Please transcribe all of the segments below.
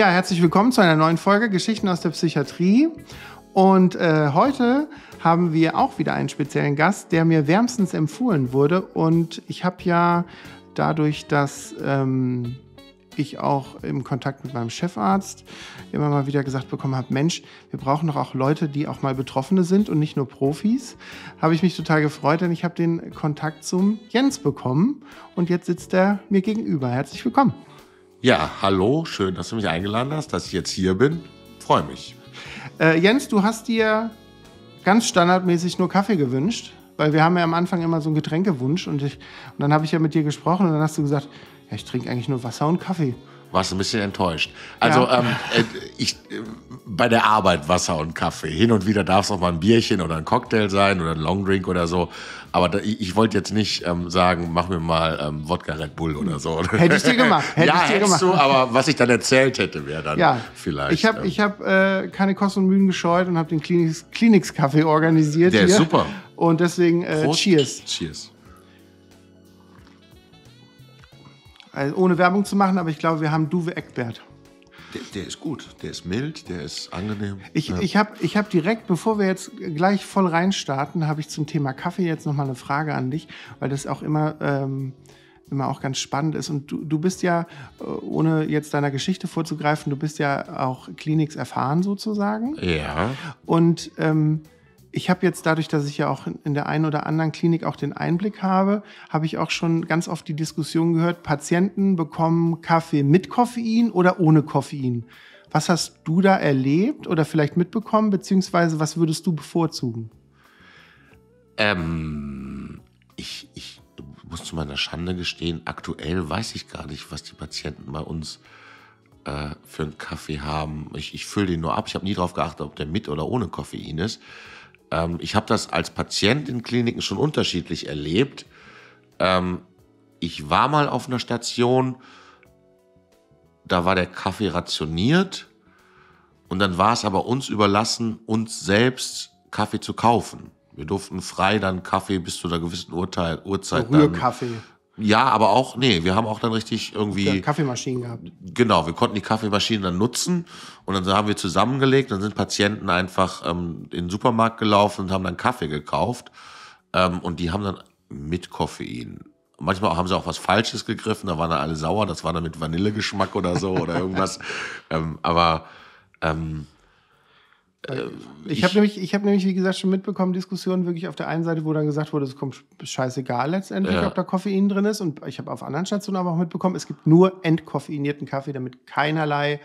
Ja, herzlich willkommen zu einer neuen Folge Geschichten aus der Psychiatrie. Und äh, heute haben wir auch wieder einen speziellen Gast, der mir wärmstens empfohlen wurde. Und ich habe ja dadurch, dass ähm, ich auch im Kontakt mit meinem Chefarzt immer mal wieder gesagt bekommen habe, Mensch, wir brauchen doch auch Leute, die auch mal Betroffene sind und nicht nur Profis, habe ich mich total gefreut, denn ich habe den Kontakt zum Jens bekommen und jetzt sitzt er mir gegenüber. Herzlich willkommen. Ja, hallo, schön, dass du mich eingeladen hast, dass ich jetzt hier bin. Freue mich. Äh, Jens, du hast dir ganz standardmäßig nur Kaffee gewünscht, weil wir haben ja am Anfang immer so einen Getränkewunsch und, ich, und dann habe ich ja mit dir gesprochen und dann hast du gesagt, ja, ich trinke eigentlich nur Wasser und Kaffee warst du ein bisschen enttäuscht. Also ja. ähm, äh, ich, äh, bei der Arbeit Wasser und Kaffee. Hin und wieder darf es auch mal ein Bierchen oder ein Cocktail sein oder ein Longdrink oder so. Aber da, ich, ich wollte jetzt nicht ähm, sagen, mach mir mal ähm, Wodka Red Bull oder so. Hätte ich dir gemacht. Hätte ja, ich dir gemacht. du, aber was ich dann erzählt hätte, wäre dann ja. vielleicht. Ich habe ähm, hab, äh, keine Kosten und Mühen gescheut und habe den Kliniks-Kaffee organisiert. Der hier. ist super. Und deswegen äh, Cheers. Cheers. Also ohne Werbung zu machen, aber ich glaube, wir haben Duwe Eckbert. Der, der, ist gut, der ist mild, der ist angenehm. Ich, ja. ich habe ich hab direkt, bevor wir jetzt gleich voll reinstarten, habe ich zum Thema Kaffee jetzt nochmal eine Frage an dich, weil das auch immer, ähm, immer auch ganz spannend ist. Und du, du bist ja, äh, ohne jetzt deiner Geschichte vorzugreifen, du bist ja auch Kliniks erfahren sozusagen. Ja. Und ähm, ich habe jetzt dadurch, dass ich ja auch in der einen oder anderen Klinik auch den Einblick habe, habe ich auch schon ganz oft die Diskussion gehört, Patienten bekommen Kaffee mit Koffein oder ohne Koffein. Was hast du da erlebt oder vielleicht mitbekommen, beziehungsweise was würdest du bevorzugen? Ähm, ich, ich muss zu meiner Schande gestehen, aktuell weiß ich gar nicht, was die Patienten bei uns äh, für einen Kaffee haben. Ich, ich fülle den nur ab. Ich habe nie darauf geachtet, ob der mit oder ohne Koffein ist ähm, ich habe das als Patient in Kliniken schon unterschiedlich erlebt. Ähm, ich war mal auf einer Station, da war der Kaffee rationiert und dann war es aber uns überlassen, uns selbst Kaffee zu kaufen. Wir durften frei dann Kaffee bis zu einer gewissen Urteil, Uhrzeit. Rührkaffee. Ja, aber auch, nee, wir haben auch dann richtig irgendwie. Ja, Kaffeemaschinen gehabt. Genau, wir konnten die Kaffeemaschinen dann nutzen und dann haben wir zusammengelegt, dann sind Patienten einfach ähm, in den Supermarkt gelaufen und haben dann Kaffee gekauft. Ähm, und die haben dann mit Koffein. Manchmal haben sie auch was Falsches gegriffen, da waren dann alle sauer, das war dann mit Vanillegeschmack oder so oder irgendwas. ähm, aber ähm, äh, äh, ich, ich habe nämlich, ich hab nämlich, wie gesagt, schon mitbekommen, Diskussionen wirklich auf der einen Seite, wo dann gesagt wurde, es kommt scheißegal letztendlich, ja. ob da Koffein drin ist. Und ich habe auf anderen Stationen aber auch mitbekommen, es gibt nur entkoffeinierten Kaffee, damit keinerlei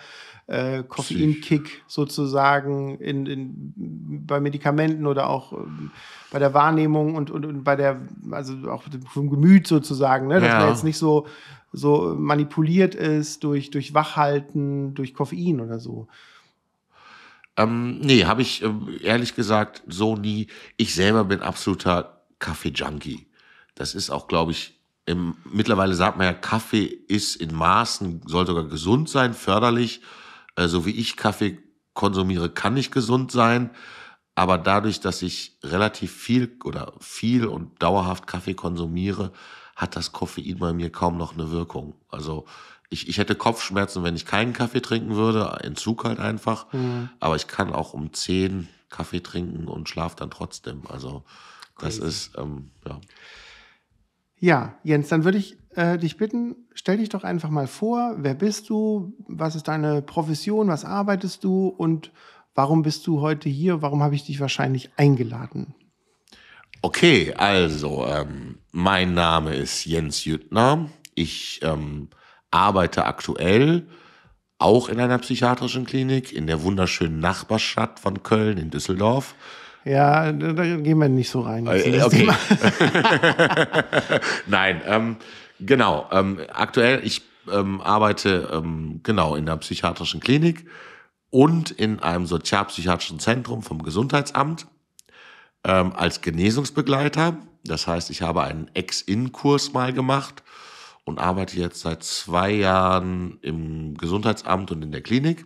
äh, Koffeinkick sozusagen in, in, bei Medikamenten oder auch ähm, bei der Wahrnehmung und, und, und, bei der, also auch vom Gemüt sozusagen, ne? dass ja. man jetzt nicht so, so manipuliert ist durch, durch Wachhalten, durch Koffein oder so. Ähm, nee, habe ich ähm, ehrlich gesagt so nie. Ich selber bin absoluter Kaffee-Junkie. Das ist auch, glaube ich, im, mittlerweile sagt man ja, Kaffee ist in Maßen, soll sogar gesund sein, förderlich. Äh, so wie ich Kaffee konsumiere, kann nicht gesund sein. Aber dadurch, dass ich relativ viel oder viel und dauerhaft Kaffee konsumiere, hat das Koffein bei mir kaum noch eine Wirkung. Also ich, ich hätte Kopfschmerzen, wenn ich keinen Kaffee trinken würde. Entzug halt einfach. Mhm. Aber ich kann auch um 10 Kaffee trinken und schlafe dann trotzdem. Also das Crazy. ist, ähm, ja. Ja, Jens, dann würde ich äh, dich bitten, stell dich doch einfach mal vor, wer bist du, was ist deine Profession, was arbeitest du und warum bist du heute hier, warum habe ich dich wahrscheinlich eingeladen? Okay, also ähm, mein Name ist Jens Jüttner. Ich ähm, arbeite aktuell auch in einer psychiatrischen Klinik in der wunderschönen Nachbarstadt von Köln in Düsseldorf. Ja, da gehen wir nicht so rein. Äh, okay. Nein, ähm, genau. Ähm, aktuell, ich ähm, arbeite ähm, genau in einer psychiatrischen Klinik und in einem sozialpsychiatrischen Zentrum vom Gesundheitsamt ähm, als Genesungsbegleiter. Das heißt, ich habe einen Ex-In-Kurs mal gemacht und arbeite jetzt seit zwei Jahren im Gesundheitsamt und in der Klinik.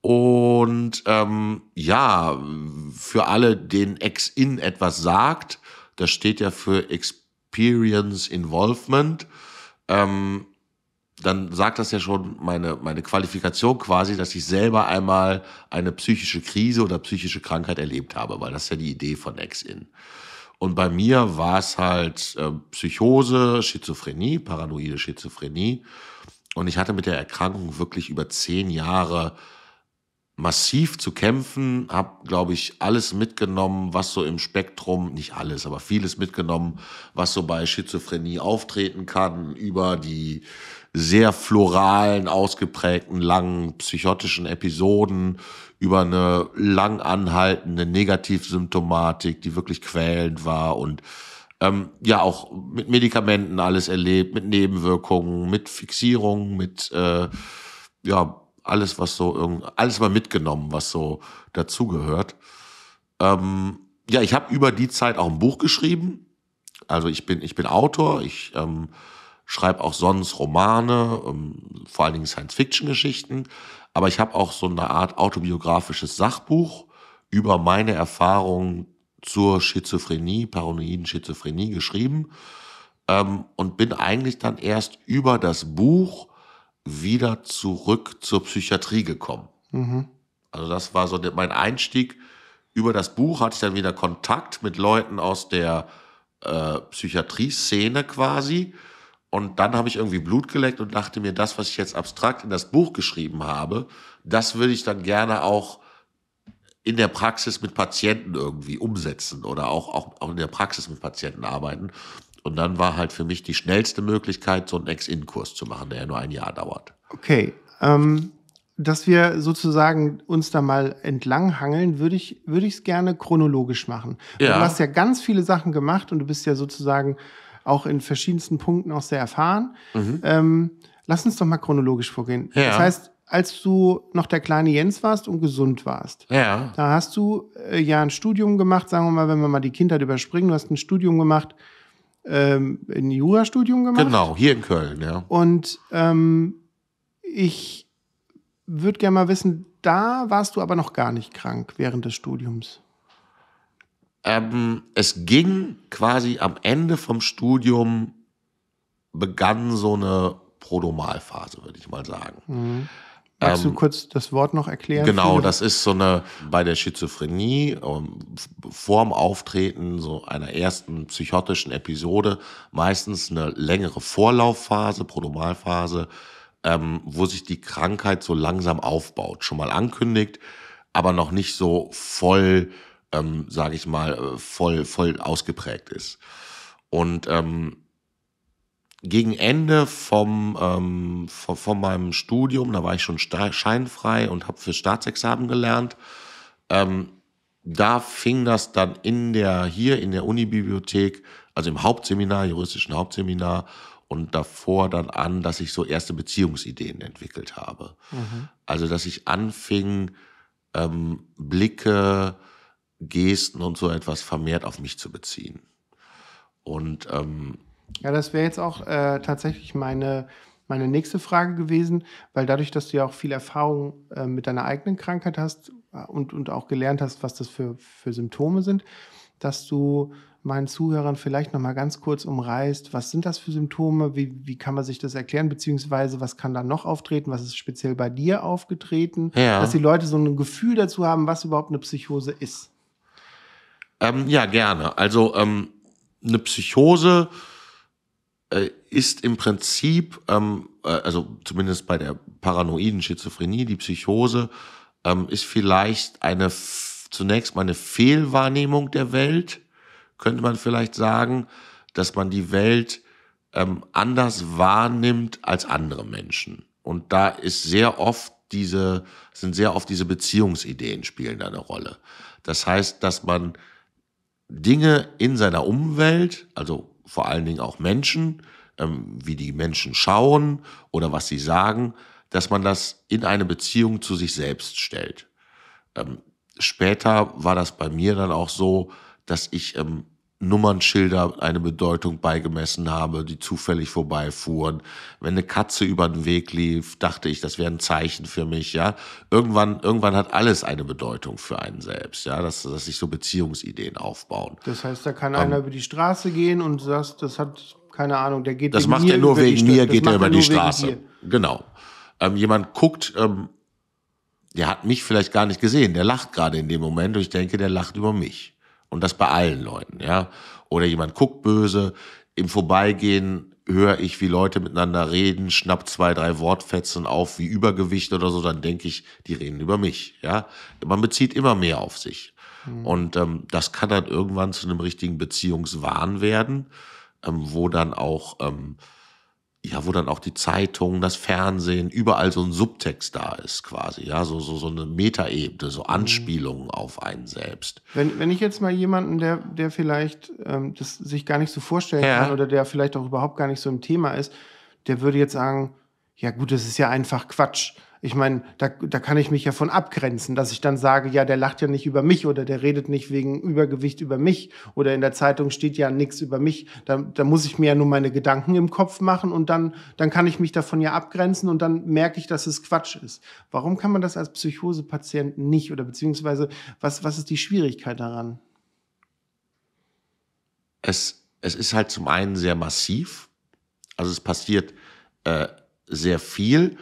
Und ähm, ja, für alle, denen Ex-In etwas sagt, das steht ja für Experience Involvement, ähm, dann sagt das ja schon meine, meine Qualifikation quasi, dass ich selber einmal eine psychische Krise oder psychische Krankheit erlebt habe, weil das ist ja die Idee von Ex-In. Und bei mir war es halt äh, Psychose, Schizophrenie, paranoide Schizophrenie. Und ich hatte mit der Erkrankung wirklich über zehn Jahre massiv zu kämpfen, habe, glaube ich, alles mitgenommen, was so im Spektrum, nicht alles, aber vieles mitgenommen, was so bei Schizophrenie auftreten kann, über die sehr floralen, ausgeprägten, langen psychotischen Episoden, über eine lang anhaltende Negativsymptomatik, die wirklich quälend war und ähm, ja auch mit Medikamenten alles erlebt, mit Nebenwirkungen, mit Fixierungen, mit äh, ja alles, was so irgend, alles mal mitgenommen, was so dazugehört. Ähm, ja, ich habe über die Zeit auch ein Buch geschrieben. Also ich bin, ich bin Autor, ich ähm, schreibe auch sonst Romane, ähm, vor allen Dingen Science-Fiction-Geschichten. Aber ich habe auch so eine Art autobiografisches Sachbuch über meine Erfahrungen zur Schizophrenie, paranoiden Schizophrenie geschrieben ähm, und bin eigentlich dann erst über das Buch wieder zurück zur Psychiatrie gekommen. Mhm. Also das war so mein Einstieg. Über das Buch hatte ich dann wieder Kontakt mit Leuten aus der äh, Psychiatrie-Szene quasi. Und dann habe ich irgendwie Blut geleckt und dachte mir, das, was ich jetzt abstrakt in das Buch geschrieben habe, das würde ich dann gerne auch in der Praxis mit Patienten irgendwie umsetzen oder auch, auch, auch in der Praxis mit Patienten arbeiten. Und dann war halt für mich die schnellste Möglichkeit, so einen Ex-In-Kurs zu machen, der ja nur ein Jahr dauert. Okay. Ähm, dass wir sozusagen uns da mal entlanghangeln, würde ich es würde gerne chronologisch machen. Ja. Du hast ja ganz viele Sachen gemacht und du bist ja sozusagen auch in verschiedensten Punkten auch sehr erfahren. Mhm. Ähm, lass uns doch mal chronologisch vorgehen. Ja. Das heißt, als du noch der kleine Jens warst und gesund warst, ja. da hast du äh, ja ein Studium gemacht, sagen wir mal, wenn wir mal die Kindheit überspringen, du hast ein Studium gemacht ähm, ein Jurastudium gemacht. Genau, hier in Köln, ja. Und ähm, ich würde gerne mal wissen, da warst du aber noch gar nicht krank während des Studiums. Ähm, es ging quasi am Ende vom Studium, begann so eine Prodomalphase, würde ich mal sagen. Mhm. Magst du ähm, kurz das Wort noch erklären? Genau, das ist so eine bei der Schizophrenie ähm, vorm Auftreten so einer ersten psychotischen Episode meistens eine längere Vorlaufphase, Prodromalphase, ähm, wo sich die Krankheit so langsam aufbaut, schon mal ankündigt, aber noch nicht so voll, ähm, sage ich mal, äh, voll voll ausgeprägt ist. Und ähm, gegen Ende vom, ähm, von, von, meinem Studium, da war ich schon scheinfrei und habe für Staatsexamen gelernt. Ähm, da fing das dann in der, hier in der Unibibliothek, also im Hauptseminar, juristischen Hauptseminar und davor dann an, dass ich so erste Beziehungsideen entwickelt habe. Mhm. Also, dass ich anfing, ähm, Blicke, Gesten und so etwas vermehrt auf mich zu beziehen. Und ähm, ja, das wäre jetzt auch äh, tatsächlich meine, meine nächste Frage gewesen, weil dadurch, dass du ja auch viel Erfahrung äh, mit deiner eigenen Krankheit hast äh, und, und auch gelernt hast, was das für, für Symptome sind, dass du meinen Zuhörern vielleicht nochmal ganz kurz umreißt, was sind das für Symptome, wie, wie kann man sich das erklären, beziehungsweise was kann da noch auftreten, was ist speziell bei dir aufgetreten, ja. dass die Leute so ein Gefühl dazu haben, was überhaupt eine Psychose ist. Ähm, ja, gerne. Also ähm, eine Psychose äh, äh, ist im Prinzip, ähm, äh, also zumindest bei der paranoiden Schizophrenie, die Psychose, ähm, ist vielleicht eine zunächst mal eine Fehlwahrnehmung der Welt, könnte man vielleicht sagen, dass man die Welt ähm, anders wahrnimmt als andere Menschen. Und da ist sehr oft diese, sind sehr oft diese Beziehungsideen spielen eine Rolle. Das heißt, dass man Dinge in seiner Umwelt, also vor allen Dingen auch Menschen, ähm, wie die Menschen schauen oder was sie sagen, dass man das in eine Beziehung zu sich selbst stellt. Ähm, später war das bei mir dann auch so, dass ich ähm, Nummernschilder eine Bedeutung beigemessen habe, die zufällig vorbeifuhren. Wenn eine Katze über den Weg lief, dachte ich, das wäre ein Zeichen für mich, ja. Irgendwann, irgendwann hat alles eine Bedeutung für einen selbst, ja, dass, dass sich so Beziehungsideen aufbauen. Das heißt, da kann ähm, einer über die Straße gehen und sagt, das hat, keine Ahnung, der geht Das macht er nur wegen mir, geht er über die Straße. Genau. Ähm, jemand guckt, ähm, der hat mich vielleicht gar nicht gesehen, der lacht gerade in dem Moment und ich denke, der lacht über mich. Und das bei allen Leuten, ja. Oder jemand guckt böse. Im Vorbeigehen höre ich, wie Leute miteinander reden, schnapp zwei, drei Wortfetzen auf, wie Übergewicht oder so, dann denke ich, die reden über mich, ja. Man bezieht immer mehr auf sich. Mhm. Und ähm, das kann dann irgendwann zu einem richtigen Beziehungswahn werden, ähm, wo dann auch ähm, ja, wo dann auch die Zeitung, das Fernsehen, überall so ein Subtext da ist quasi, ja, so, so, so eine Metaebene, so mhm. Anspielungen auf einen selbst. Wenn, wenn ich jetzt mal jemanden, der, der vielleicht ähm, das sich gar nicht so vorstellen ja. kann oder der vielleicht auch überhaupt gar nicht so im Thema ist, der würde jetzt sagen, ja gut, das ist ja einfach Quatsch. Ich meine, da, da kann ich mich ja von abgrenzen, dass ich dann sage, ja, der lacht ja nicht über mich oder der redet nicht wegen Übergewicht über mich oder in der Zeitung steht ja nichts über mich. Da, da muss ich mir ja nur meine Gedanken im Kopf machen und dann, dann kann ich mich davon ja abgrenzen und dann merke ich, dass es Quatsch ist. Warum kann man das als Psychosepatient nicht oder beziehungsweise was, was ist die Schwierigkeit daran? Es, es ist halt zum einen sehr massiv, also es passiert äh, sehr viel.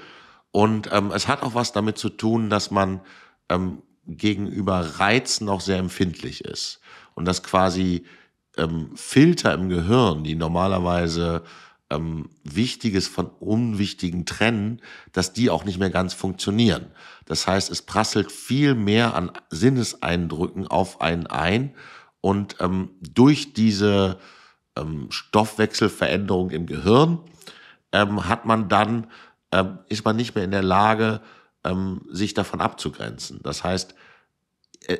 Und ähm, es hat auch was damit zu tun, dass man ähm, gegenüber Reizen auch sehr empfindlich ist. Und dass quasi ähm, Filter im Gehirn, die normalerweise ähm, Wichtiges von Unwichtigen trennen, dass die auch nicht mehr ganz funktionieren. Das heißt, es prasselt viel mehr an Sinneseindrücken auf einen ein und ähm, durch diese ähm, Stoffwechselveränderung im Gehirn ähm, hat man dann ähm, ist man nicht mehr in der Lage, ähm, sich davon abzugrenzen. Das heißt, äh,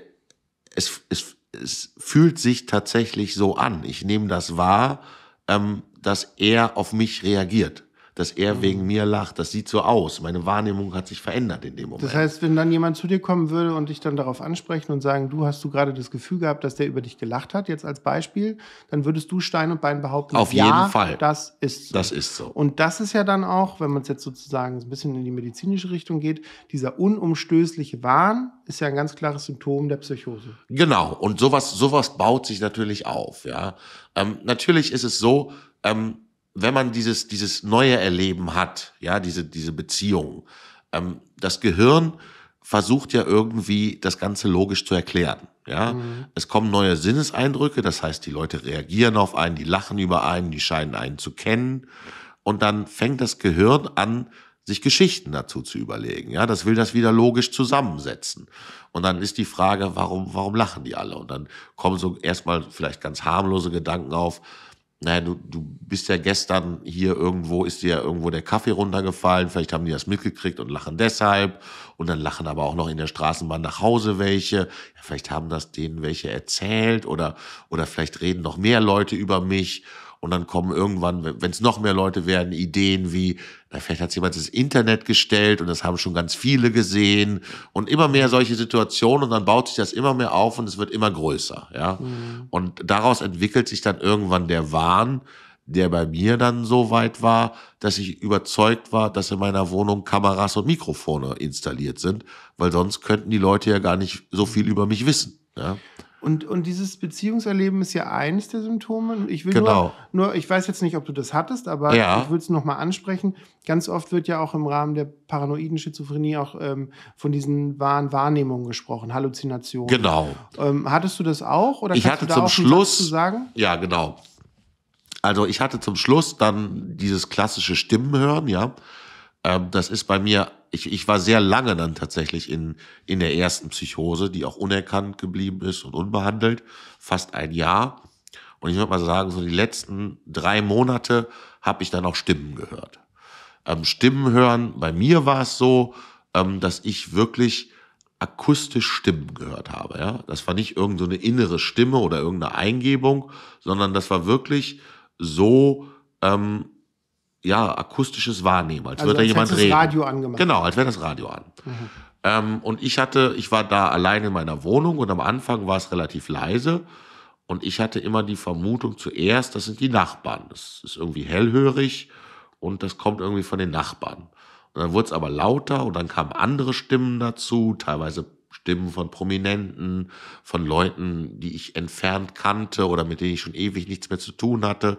es, es, es fühlt sich tatsächlich so an. Ich nehme das wahr, ähm, dass er auf mich reagiert dass er mhm. wegen mir lacht. Das sieht so aus. Meine Wahrnehmung hat sich verändert in dem Moment. Das heißt, wenn dann jemand zu dir kommen würde und dich dann darauf ansprechen und sagen, du hast du gerade das Gefühl gehabt, dass der über dich gelacht hat, jetzt als Beispiel, dann würdest du Stein und Bein behaupten, auf ja, jeden Fall. Das ist so. Das ist so. Und das ist ja dann auch, wenn man es jetzt sozusagen ein bisschen in die medizinische Richtung geht, dieser unumstößliche Wahn ist ja ein ganz klares Symptom der Psychose. Genau. Und sowas, sowas baut sich natürlich auf. Ja, ähm, natürlich ist es so. Ähm, wenn man dieses, dieses neue Erleben hat, ja, diese, diese Beziehung, ähm, das Gehirn versucht ja irgendwie das Ganze logisch zu erklären. Ja, mhm. es kommen neue Sinneseindrücke, das heißt, die Leute reagieren auf einen, die lachen über einen, die scheinen einen zu kennen. Und dann fängt das Gehirn an, sich Geschichten dazu zu überlegen. Ja, das will das wieder logisch zusammensetzen. Und dann ist die Frage, warum, warum lachen die alle? Und dann kommen so erstmal vielleicht ganz harmlose Gedanken auf naja, du, du bist ja gestern hier irgendwo, ist dir ja irgendwo der Kaffee runtergefallen, vielleicht haben die das mitgekriegt und lachen deshalb. Und dann lachen aber auch noch in der Straßenbahn nach Hause welche. Ja, vielleicht haben das denen welche erzählt oder, oder vielleicht reden noch mehr Leute über mich. Und dann kommen irgendwann, wenn es noch mehr Leute werden, Ideen wie, na, äh, vielleicht hat jemand ins Internet gestellt und das haben schon ganz viele gesehen und immer mehr solche Situationen und dann baut sich das immer mehr auf und es wird immer größer. Ja? Mhm. Und daraus entwickelt sich dann irgendwann der Wahn, der bei mir dann so weit war, dass ich überzeugt war, dass in meiner Wohnung Kameras und Mikrofone installiert sind, weil sonst könnten die Leute ja gar nicht so viel über mich wissen. Ja? Und, und dieses Beziehungserleben ist ja eines der Symptome. Ich will genau. nur, nur, ich weiß jetzt nicht, ob du das hattest, aber ja. ich will es nochmal ansprechen. Ganz oft wird ja auch im Rahmen der paranoiden Schizophrenie auch ähm, von diesen wahren Wahrnehmungen gesprochen, Halluzinationen. Genau. Ähm, hattest du das auch? Oder ich hatte zum Schluss. sagen? Ja, genau. Also ich hatte zum Schluss dann dieses klassische Stimmen hören, ja. Ähm, das ist bei mir, ich, ich war sehr lange dann tatsächlich in, in der ersten Psychose, die auch unerkannt geblieben ist und unbehandelt, fast ein Jahr. Und ich würde mal sagen, so die letzten drei Monate habe ich dann auch Stimmen gehört. Ähm, Stimmen hören, bei mir war es so, ähm, dass ich wirklich akustisch Stimmen gehört habe. Ja? Das war nicht irgendeine so innere Stimme oder irgendeine Eingebung, sondern das war wirklich so, ähm, ja, akustisches Wahrnehmen, als also würde als da jemand hätte reden. Das Radio angemacht. Genau, als wäre das Radio an. Mhm. Ähm, und ich hatte, ich war da allein in meiner Wohnung und am Anfang war es relativ leise. Und ich hatte immer die Vermutung zuerst, das sind die Nachbarn. Das ist irgendwie hellhörig und das kommt irgendwie von den Nachbarn. Und dann wurde es aber lauter und dann kamen andere Stimmen dazu, teilweise Stimmen von Prominenten, von Leuten, die ich entfernt kannte oder mit denen ich schon ewig nichts mehr zu tun hatte.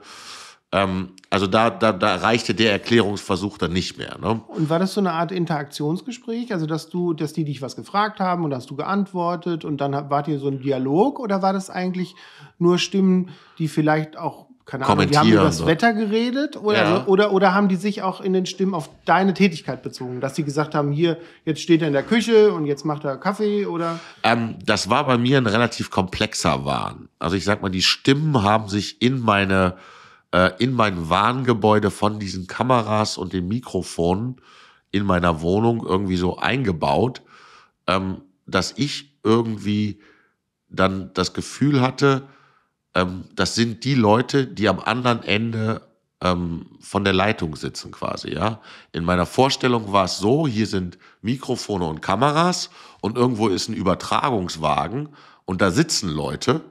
Ähm, also da, da, da reichte der Erklärungsversuch dann nicht mehr. Ne? Und war das so eine Art Interaktionsgespräch? Also, dass du, dass die dich was gefragt haben und hast du geantwortet und dann wart ihr so ein Dialog oder war das eigentlich nur Stimmen, die vielleicht auch keine Ahnung, die haben über das so. Ne? Wetter geredet oder, ja. also, oder, oder haben die sich auch in den Stimmen auf deine Tätigkeit bezogen, dass die gesagt haben, hier, jetzt steht er in der Küche und jetzt macht er Kaffee oder? Ähm, das war bei mir ein relativ komplexer Wahn. Also ich sag mal, die Stimmen haben sich in meine äh, in mein Warngebäude von diesen Kameras und den Mikrofonen in meiner Wohnung irgendwie so eingebaut, ähm, dass ich irgendwie dann das Gefühl hatte, ähm, das sind die Leute, die am anderen Ende ähm, von der Leitung sitzen quasi, ja. In meiner Vorstellung war es so, hier sind Mikrofone und Kameras und irgendwo ist ein Übertragungswagen und da sitzen Leute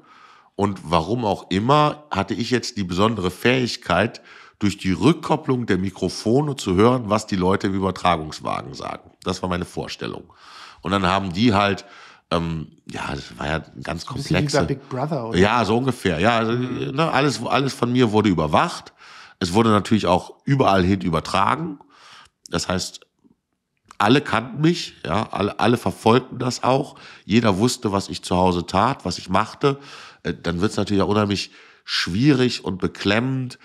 und warum auch immer, hatte ich jetzt die besondere Fähigkeit, durch die Rückkopplung der Mikrofone zu hören, was die Leute im Übertragungswagen sagen. Das war meine Vorstellung. Und dann haben die halt, ähm, ja, das war ja ein ganz so komplexer. Big Brother, oder? Ja, so ungefähr. Ja, also, mhm. ne, alles, alles von mir wurde überwacht. Es wurde natürlich auch überall hin übertragen. Das heißt, alle kannten mich, ja, alle, alle verfolgten das auch. Jeder wusste, was ich zu Hause tat, was ich machte. Äh, dann wird es natürlich auch unheimlich schwierig und beklemmend,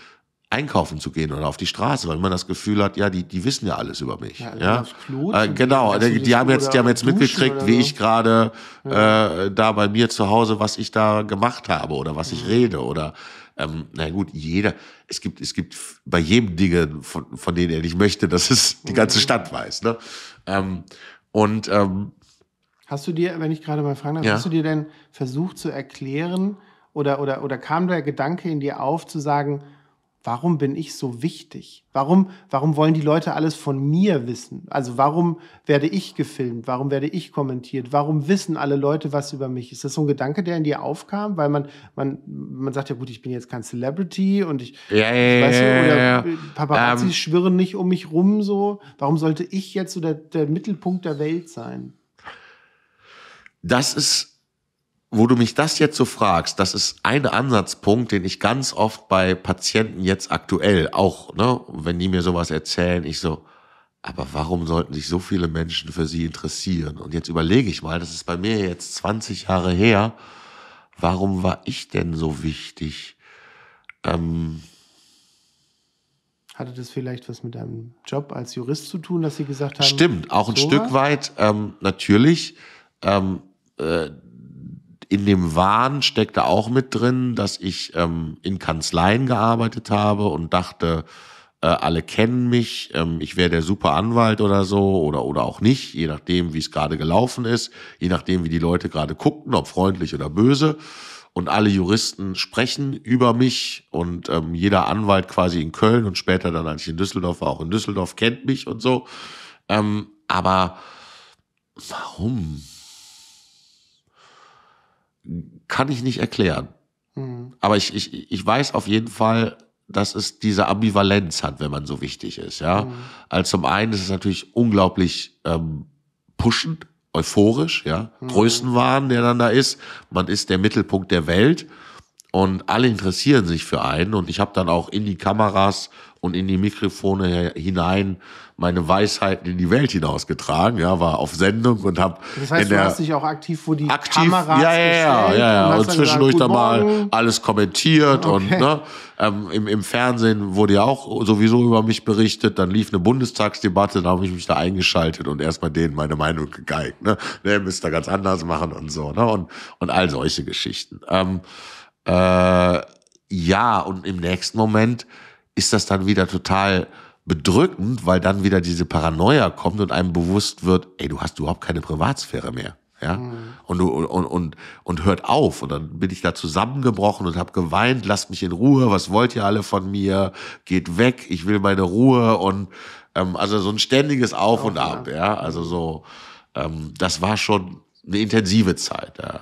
einkaufen zu gehen oder auf die Straße, weil man das Gefühl hat, ja, die, die wissen ja alles über mich. Ja, also ja? Klo, äh, genau, die, die haben jetzt, die haben jetzt mitgekriegt, wie ich gerade ja. äh, da bei mir zu Hause, was ich da gemacht habe oder was ja. ich mhm. rede oder ähm, na gut, jeder, es gibt, es gibt bei jedem Dinge, von, von denen er nicht möchte, dass es die ganze mhm. Stadt weiß. Ne? Ähm, und ähm, Hast du dir, wenn ich gerade mal fragen darf, ja. hast du dir denn versucht zu erklären oder, oder, oder kam der Gedanke in dir auf, zu sagen, warum bin ich so wichtig? Warum, warum wollen die Leute alles von mir wissen? Also warum werde ich gefilmt? Warum werde ich kommentiert? Warum wissen alle Leute was über mich? Ist das so ein Gedanke, der in dir aufkam? Weil man, man, man sagt ja, gut, ich bin jetzt kein Celebrity und ich, ja, ja, weiß ja, oder ja, Paparazzi ähm, schwirren nicht um mich rum so. Warum sollte ich jetzt so der, der Mittelpunkt der Welt sein? das ist, wo du mich das jetzt so fragst, das ist ein Ansatzpunkt, den ich ganz oft bei Patienten jetzt aktuell auch, ne, wenn die mir sowas erzählen, ich so, aber warum sollten sich so viele Menschen für sie interessieren? Und jetzt überlege ich mal, das ist bei mir jetzt 20 Jahre her, warum war ich denn so wichtig? Ähm, hatte das vielleicht was mit deinem Job als Jurist zu tun, dass sie gesagt haben? Stimmt, auch ein so Stück weit, ähm, natürlich. Ähm, äh, in dem Wahn steckte auch mit drin, dass ich ähm, in Kanzleien gearbeitet habe und dachte, äh, alle kennen mich, ähm, ich wäre der super Anwalt oder so oder, oder auch nicht, je nachdem, wie es gerade gelaufen ist, je nachdem, wie die Leute gerade guckten, ob freundlich oder böse. Und alle Juristen sprechen über mich und ähm, jeder Anwalt quasi in Köln und später dann, eigentlich in Düsseldorf war, auch in Düsseldorf kennt mich und so. Ähm, aber warum? kann ich nicht erklären. Mhm. Aber ich, ich, ich weiß auf jeden Fall, dass es diese Ambivalenz hat, wenn man so wichtig ist. Ja, mhm. also zum einen ist es natürlich unglaublich ähm, pushend, euphorisch, ja, mhm. Größenwahn, der dann da ist. Man ist der Mittelpunkt der Welt und alle interessieren sich für einen. Und ich habe dann auch in die Kameras und in die Mikrofone hinein meine Weisheiten in die Welt hinausgetragen, ja, war auf Sendung und habe Das heißt, du hast dich auch aktiv vor die aktiv, Kameras ja, ja, gestellt. Ja, ja, ja. Und, und zwischendurch dann, mal alles kommentiert okay. und ne, ähm, im, im Fernsehen wurde ja auch sowieso über mich berichtet, dann lief eine Bundestagsdebatte, da habe ich mich da eingeschaltet und erstmal denen meine Meinung gegeigt, ne? Ne, müsst ihr ganz anders machen und so, ne? Und, und all solche Geschichten. Ähm, äh, ja, und im nächsten Moment ist das dann wieder total bedrückend, weil dann wieder diese Paranoia kommt und einem bewusst wird, ey, du hast überhaupt keine Privatsphäre mehr. Ja? Mhm. Und, und, und, und hört auf. Und dann bin ich da zusammengebrochen und habe geweint, lasst mich in Ruhe, was wollt ihr alle von mir? Geht weg, ich will meine Ruhe und ähm, also so ein ständiges Auf und Ab, ja. ja. Also so, ähm, das war schon eine intensive Zeit, ja.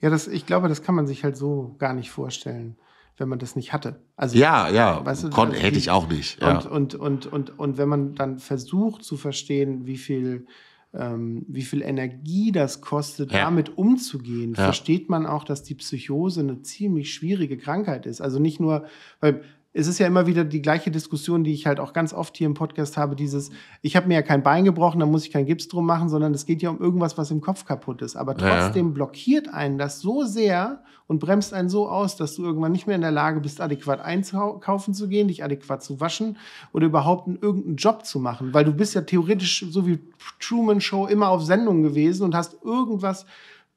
Ja, das, ich glaube, das kann man sich halt so gar nicht vorstellen wenn man das nicht hatte. Also, ja, ja, weißt du, Kon hätte ich auch nicht. Ja. Und, und, und, und, und wenn man dann versucht zu verstehen, wie viel, ähm, wie viel Energie das kostet, ja. damit umzugehen, ja. versteht man auch, dass die Psychose eine ziemlich schwierige Krankheit ist. Also nicht nur, weil es ist ja immer wieder die gleiche Diskussion, die ich halt auch ganz oft hier im Podcast habe, dieses, ich habe mir ja kein Bein gebrochen, da muss ich keinen Gips drum machen, sondern es geht ja um irgendwas, was im Kopf kaputt ist. Aber trotzdem ja. blockiert einen das so sehr und bremst einen so aus, dass du irgendwann nicht mehr in der Lage bist, adäquat einkaufen zu gehen, dich adäquat zu waschen oder überhaupt irgendeinen Job zu machen. Weil du bist ja theoretisch, so wie Truman Show, immer auf Sendung gewesen und hast irgendwas,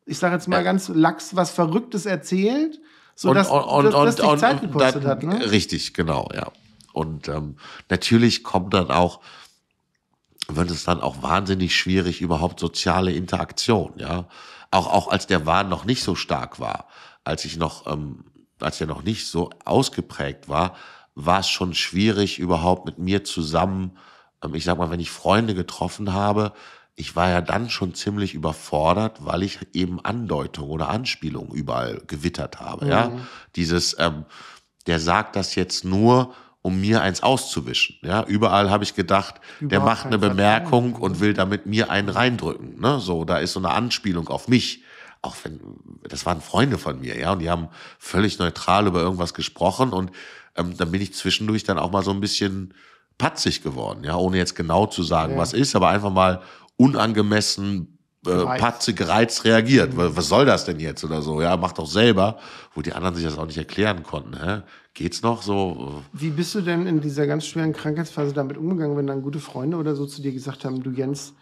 ich sage jetzt mal ja. ganz lax, was Verrücktes erzählt so und, dass, und, dass, dass und, Zeit gekostet dann, hat. Ne? Richtig, genau, ja. Und ähm, natürlich kommt dann auch, wird es dann auch wahnsinnig schwierig, überhaupt soziale Interaktion, ja. Auch, auch als der Wahn noch nicht so stark war, als ich noch, ähm, als er noch nicht so ausgeprägt war, war es schon schwierig, überhaupt mit mir zusammen, ähm, ich sag mal, wenn ich Freunde getroffen habe, ich war ja dann schon ziemlich überfordert, weil ich eben Andeutungen oder Anspielungen überall gewittert habe. Mhm. Ja, dieses, ähm, der sagt das jetzt nur, um mir eins auszuwischen. Ja, überall habe ich gedacht, Überhaupt der macht eine Bemerkung Verkehr. und mhm. will damit mir einen reindrücken. Ne? So, da ist so eine Anspielung auf mich. Auch wenn, das waren Freunde von mir, ja, und die haben völlig neutral über irgendwas gesprochen und ähm, dann bin ich zwischendurch dann auch mal so ein bisschen patzig geworden, ja, ohne jetzt genau zu sagen, ja. was ist, aber einfach mal, unangemessen äh, patzig gereizt reagiert. Mhm. Was soll das denn jetzt oder so? Ja, mach doch selber. Wo die anderen sich das auch nicht erklären konnten. Hä? Geht's noch so? Wie bist du denn in dieser ganz schweren Krankheitsphase damit umgegangen, wenn dann gute Freunde oder so zu dir gesagt haben, du Jens,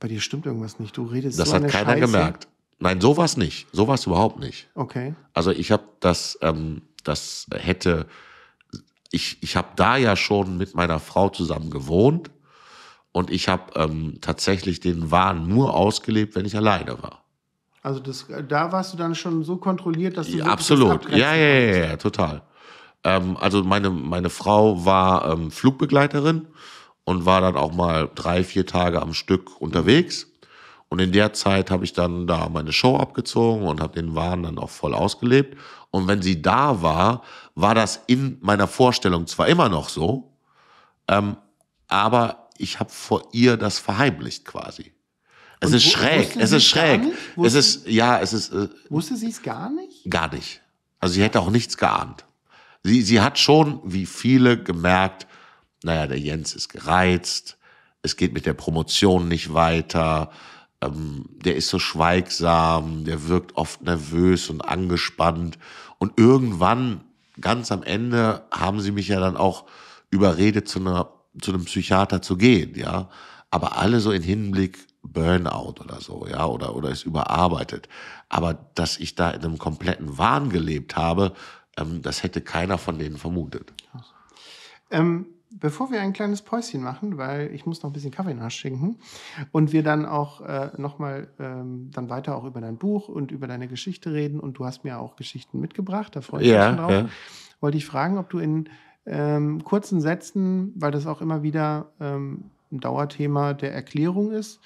bei dir stimmt irgendwas nicht, du redest Das so hat keiner Scheiße. gemerkt. Nein, so war nicht. So war überhaupt nicht. Okay. Also ich habe das, ähm, das hätte, ich, ich habe da ja schon mit meiner Frau zusammen gewohnt und ich habe ähm, tatsächlich den Wahn nur ausgelebt, wenn ich alleine war. Also das, da warst du dann schon so kontrolliert, dass du ja, absolut, ja, ja, ja, ja, total. Ähm, also meine meine Frau war ähm, Flugbegleiterin und war dann auch mal drei vier Tage am Stück unterwegs. Und in der Zeit habe ich dann da meine Show abgezogen und habe den Wahn dann auch voll ausgelebt. Und wenn sie da war, war das in meiner Vorstellung zwar immer noch so, ähm, aber ich habe vor ihr das verheimlicht quasi. Es ist, schräg, es ist schräg, es ist schräg. Es ist, ja, es ist. Äh, wusste sie es gar nicht? Gar nicht. Also sie hätte auch nichts geahnt. Sie, sie hat schon, wie viele, gemerkt, naja, der Jens ist gereizt, es geht mit der Promotion nicht weiter, ähm, der ist so schweigsam, der wirkt oft nervös und angespannt. Und irgendwann, ganz am Ende, haben sie mich ja dann auch überredet zu einer zu einem Psychiater zu gehen, ja. Aber alle so im Hinblick Burnout oder so, ja, oder, oder ist überarbeitet. Aber dass ich da in einem kompletten Wahn gelebt habe, ähm, das hätte keiner von denen vermutet. Ähm, bevor wir ein kleines Päuschen machen, weil ich muss noch ein bisschen Kaffee nachschinken und wir dann auch äh, nochmal ähm, dann weiter auch über dein Buch und über deine Geschichte reden und du hast mir auch Geschichten mitgebracht, da freue ich mich schon drauf. Ja. Wollte ich fragen, ob du in ähm, kurzen Sätzen, weil das auch immer wieder ähm, ein Dauerthema der Erklärung ist.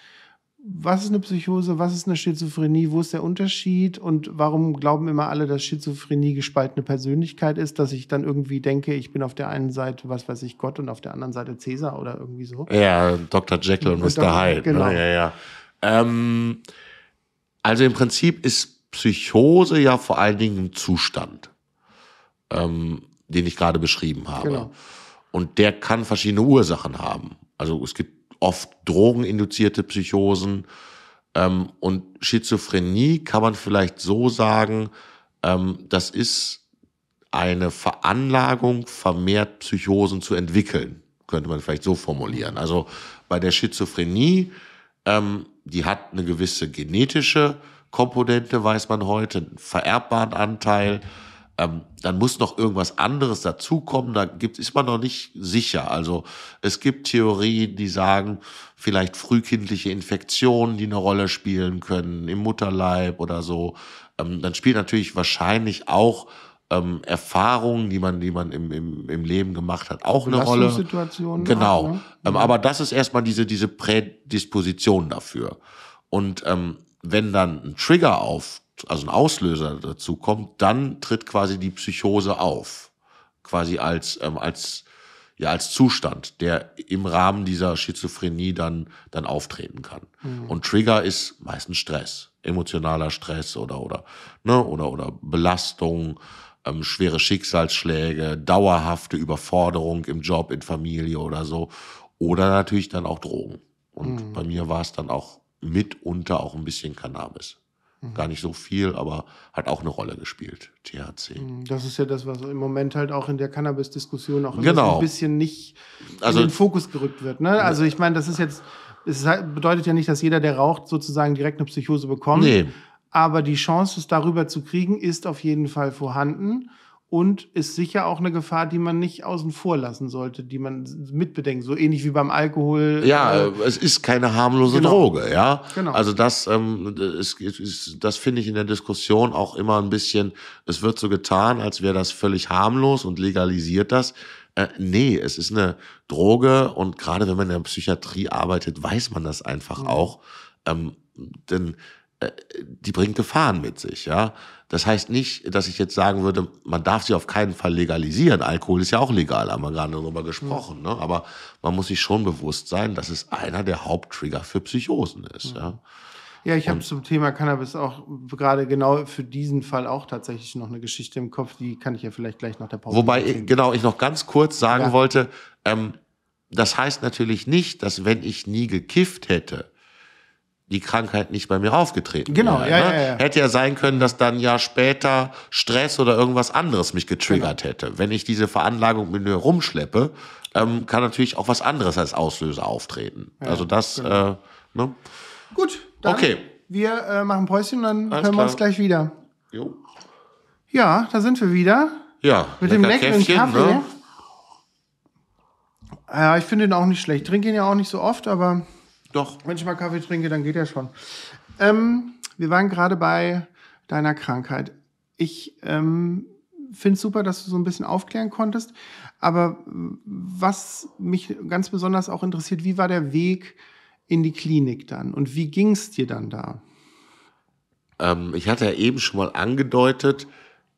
Was ist eine Psychose? Was ist eine Schizophrenie? Wo ist der Unterschied? Und warum glauben immer alle, dass Schizophrenie gespaltene Persönlichkeit ist, dass ich dann irgendwie denke, ich bin auf der einen Seite, was weiß ich, Gott und auf der anderen Seite Cäsar oder irgendwie so? Ja, Dr. Jekyll und, Mr. Hyde. Ne? Genau. Ne? Ja, ja. Ähm, also im Prinzip ist Psychose ja vor allen Dingen ein Zustand. Ähm, den ich gerade beschrieben habe. Genau. Und der kann verschiedene Ursachen haben. Also es gibt oft drogeninduzierte Psychosen. Ähm, und Schizophrenie kann man vielleicht so sagen, ähm, das ist eine Veranlagung, vermehrt Psychosen zu entwickeln, könnte man vielleicht so formulieren. Also bei der Schizophrenie, ähm, die hat eine gewisse genetische Komponente, weiß man heute, einen vererbbaren Anteil. Mhm ähm, dann muss noch irgendwas anderes dazukommen. Da gibt, ist man noch nicht sicher. Also es gibt Theorien, die sagen, vielleicht frühkindliche Infektionen, die eine Rolle spielen können im Mutterleib oder so. Ähm, dann spielt natürlich wahrscheinlich auch ähm, Erfahrungen, die man, die man im, im, im Leben gemacht hat, auch eine Rolle. Genau. Auch, ne? ähm, mhm. aber das ist erstmal diese, diese Prädisposition dafür. Und ähm, wenn dann ein Trigger aufkommt, also ein Auslöser dazu kommt, dann tritt quasi die Psychose auf, quasi als ähm, als ja als Zustand, der im Rahmen dieser Schizophrenie dann dann auftreten kann. Mhm. Und Trigger ist meistens Stress, emotionaler Stress oder oder ne oder oder Belastung. Ähm, schwere Schicksalsschläge, dauerhafte Überforderung im Job, in Familie oder so. Oder natürlich dann auch Drogen. Und mhm. bei mir war es dann auch mitunter auch ein bisschen Cannabis. Mhm. Gar nicht so viel, aber hat auch eine Rolle gespielt, THC. Mhm, das ist ja das, was im Moment halt auch in der Cannabis-Diskussion auch genau. ein bisschen nicht also, in den Fokus gerückt wird. Ne? Also ich meine, das ist jetzt, es halt, bedeutet ja nicht, dass jeder, der raucht, sozusagen direkt eine Psychose bekommt. Nee. Aber die Chance, es darüber zu kriegen, ist auf jeden Fall vorhanden und ist sicher auch eine Gefahr, die man nicht außen vor lassen sollte, die man mitbedenkt, so ähnlich wie beim Alkohol. Ja, äh, äh, es ist keine harmlose genau. Droge, ja. Genau. Also das, ähm, ist, das finde ich in der Diskussion auch immer ein bisschen, es wird so getan, als wäre das völlig harmlos und legalisiert das. Äh, nee, es ist eine Droge und gerade wenn man in der Psychiatrie arbeitet, weiß man das einfach mhm. auch. Ähm, denn die bringt Gefahren mit sich, ja. Das heißt nicht, dass ich jetzt sagen würde, man darf sie auf keinen Fall legalisieren. Alkohol ist ja auch legal, haben wir gerade darüber gesprochen. Mhm. Ne? Aber man muss sich schon bewusst sein, dass es einer der Haupttrigger für Psychosen ist. Mhm. Ja, ja ich habe zum Thema Cannabis auch gerade genau für diesen Fall auch tatsächlich noch eine Geschichte im Kopf, die kann ich ja vielleicht gleich nach der Pause. Wobei, erzählen. genau, ich noch ganz kurz sagen ja. wollte, ähm, das heißt natürlich nicht, dass wenn ich nie gekifft hätte, die Krankheit nicht bei mir aufgetreten genau, wäre. Ja, ne? ja, ja. Hätte ja sein können, dass dann ein Jahr später Stress oder irgendwas anderes mich getriggert genau. hätte. Wenn ich diese Veranlagung mit mir rumschleppe, ähm, kann natürlich auch was anderes als Auslöser auftreten. Ja, also das, genau. äh, ne? Gut, dann okay. wir äh, machen Päuschen dann Alles hören klar. wir uns gleich wieder. Jo. Ja, da sind wir wieder. Ja, mit dem leckeren Käffchen, Kaffee. Ne? Ja, ich finde den auch nicht schlecht. Ich Trinke ihn ja auch nicht so oft, aber... Doch. Wenn ich mal Kaffee trinke, dann geht er schon. Ähm, wir waren gerade bei deiner Krankheit. Ich ähm, finde es super, dass du so ein bisschen aufklären konntest. Aber was mich ganz besonders auch interessiert, wie war der Weg in die Klinik dann und wie ging es dir dann da? Ähm, ich hatte ja eben schon mal angedeutet,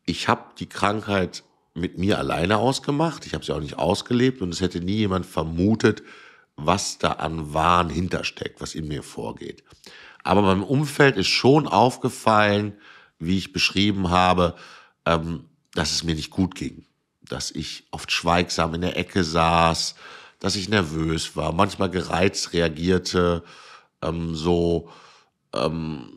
ich habe die Krankheit mit mir alleine ausgemacht. Ich habe sie auch nicht ausgelebt und es hätte nie jemand vermutet, was da an Wahn hintersteckt, was in mir vorgeht. Aber meinem Umfeld ist schon aufgefallen, wie ich beschrieben habe, ähm, dass es mir nicht gut ging. Dass ich oft schweigsam in der Ecke saß, dass ich nervös war, manchmal gereizt reagierte, ähm, so, ähm,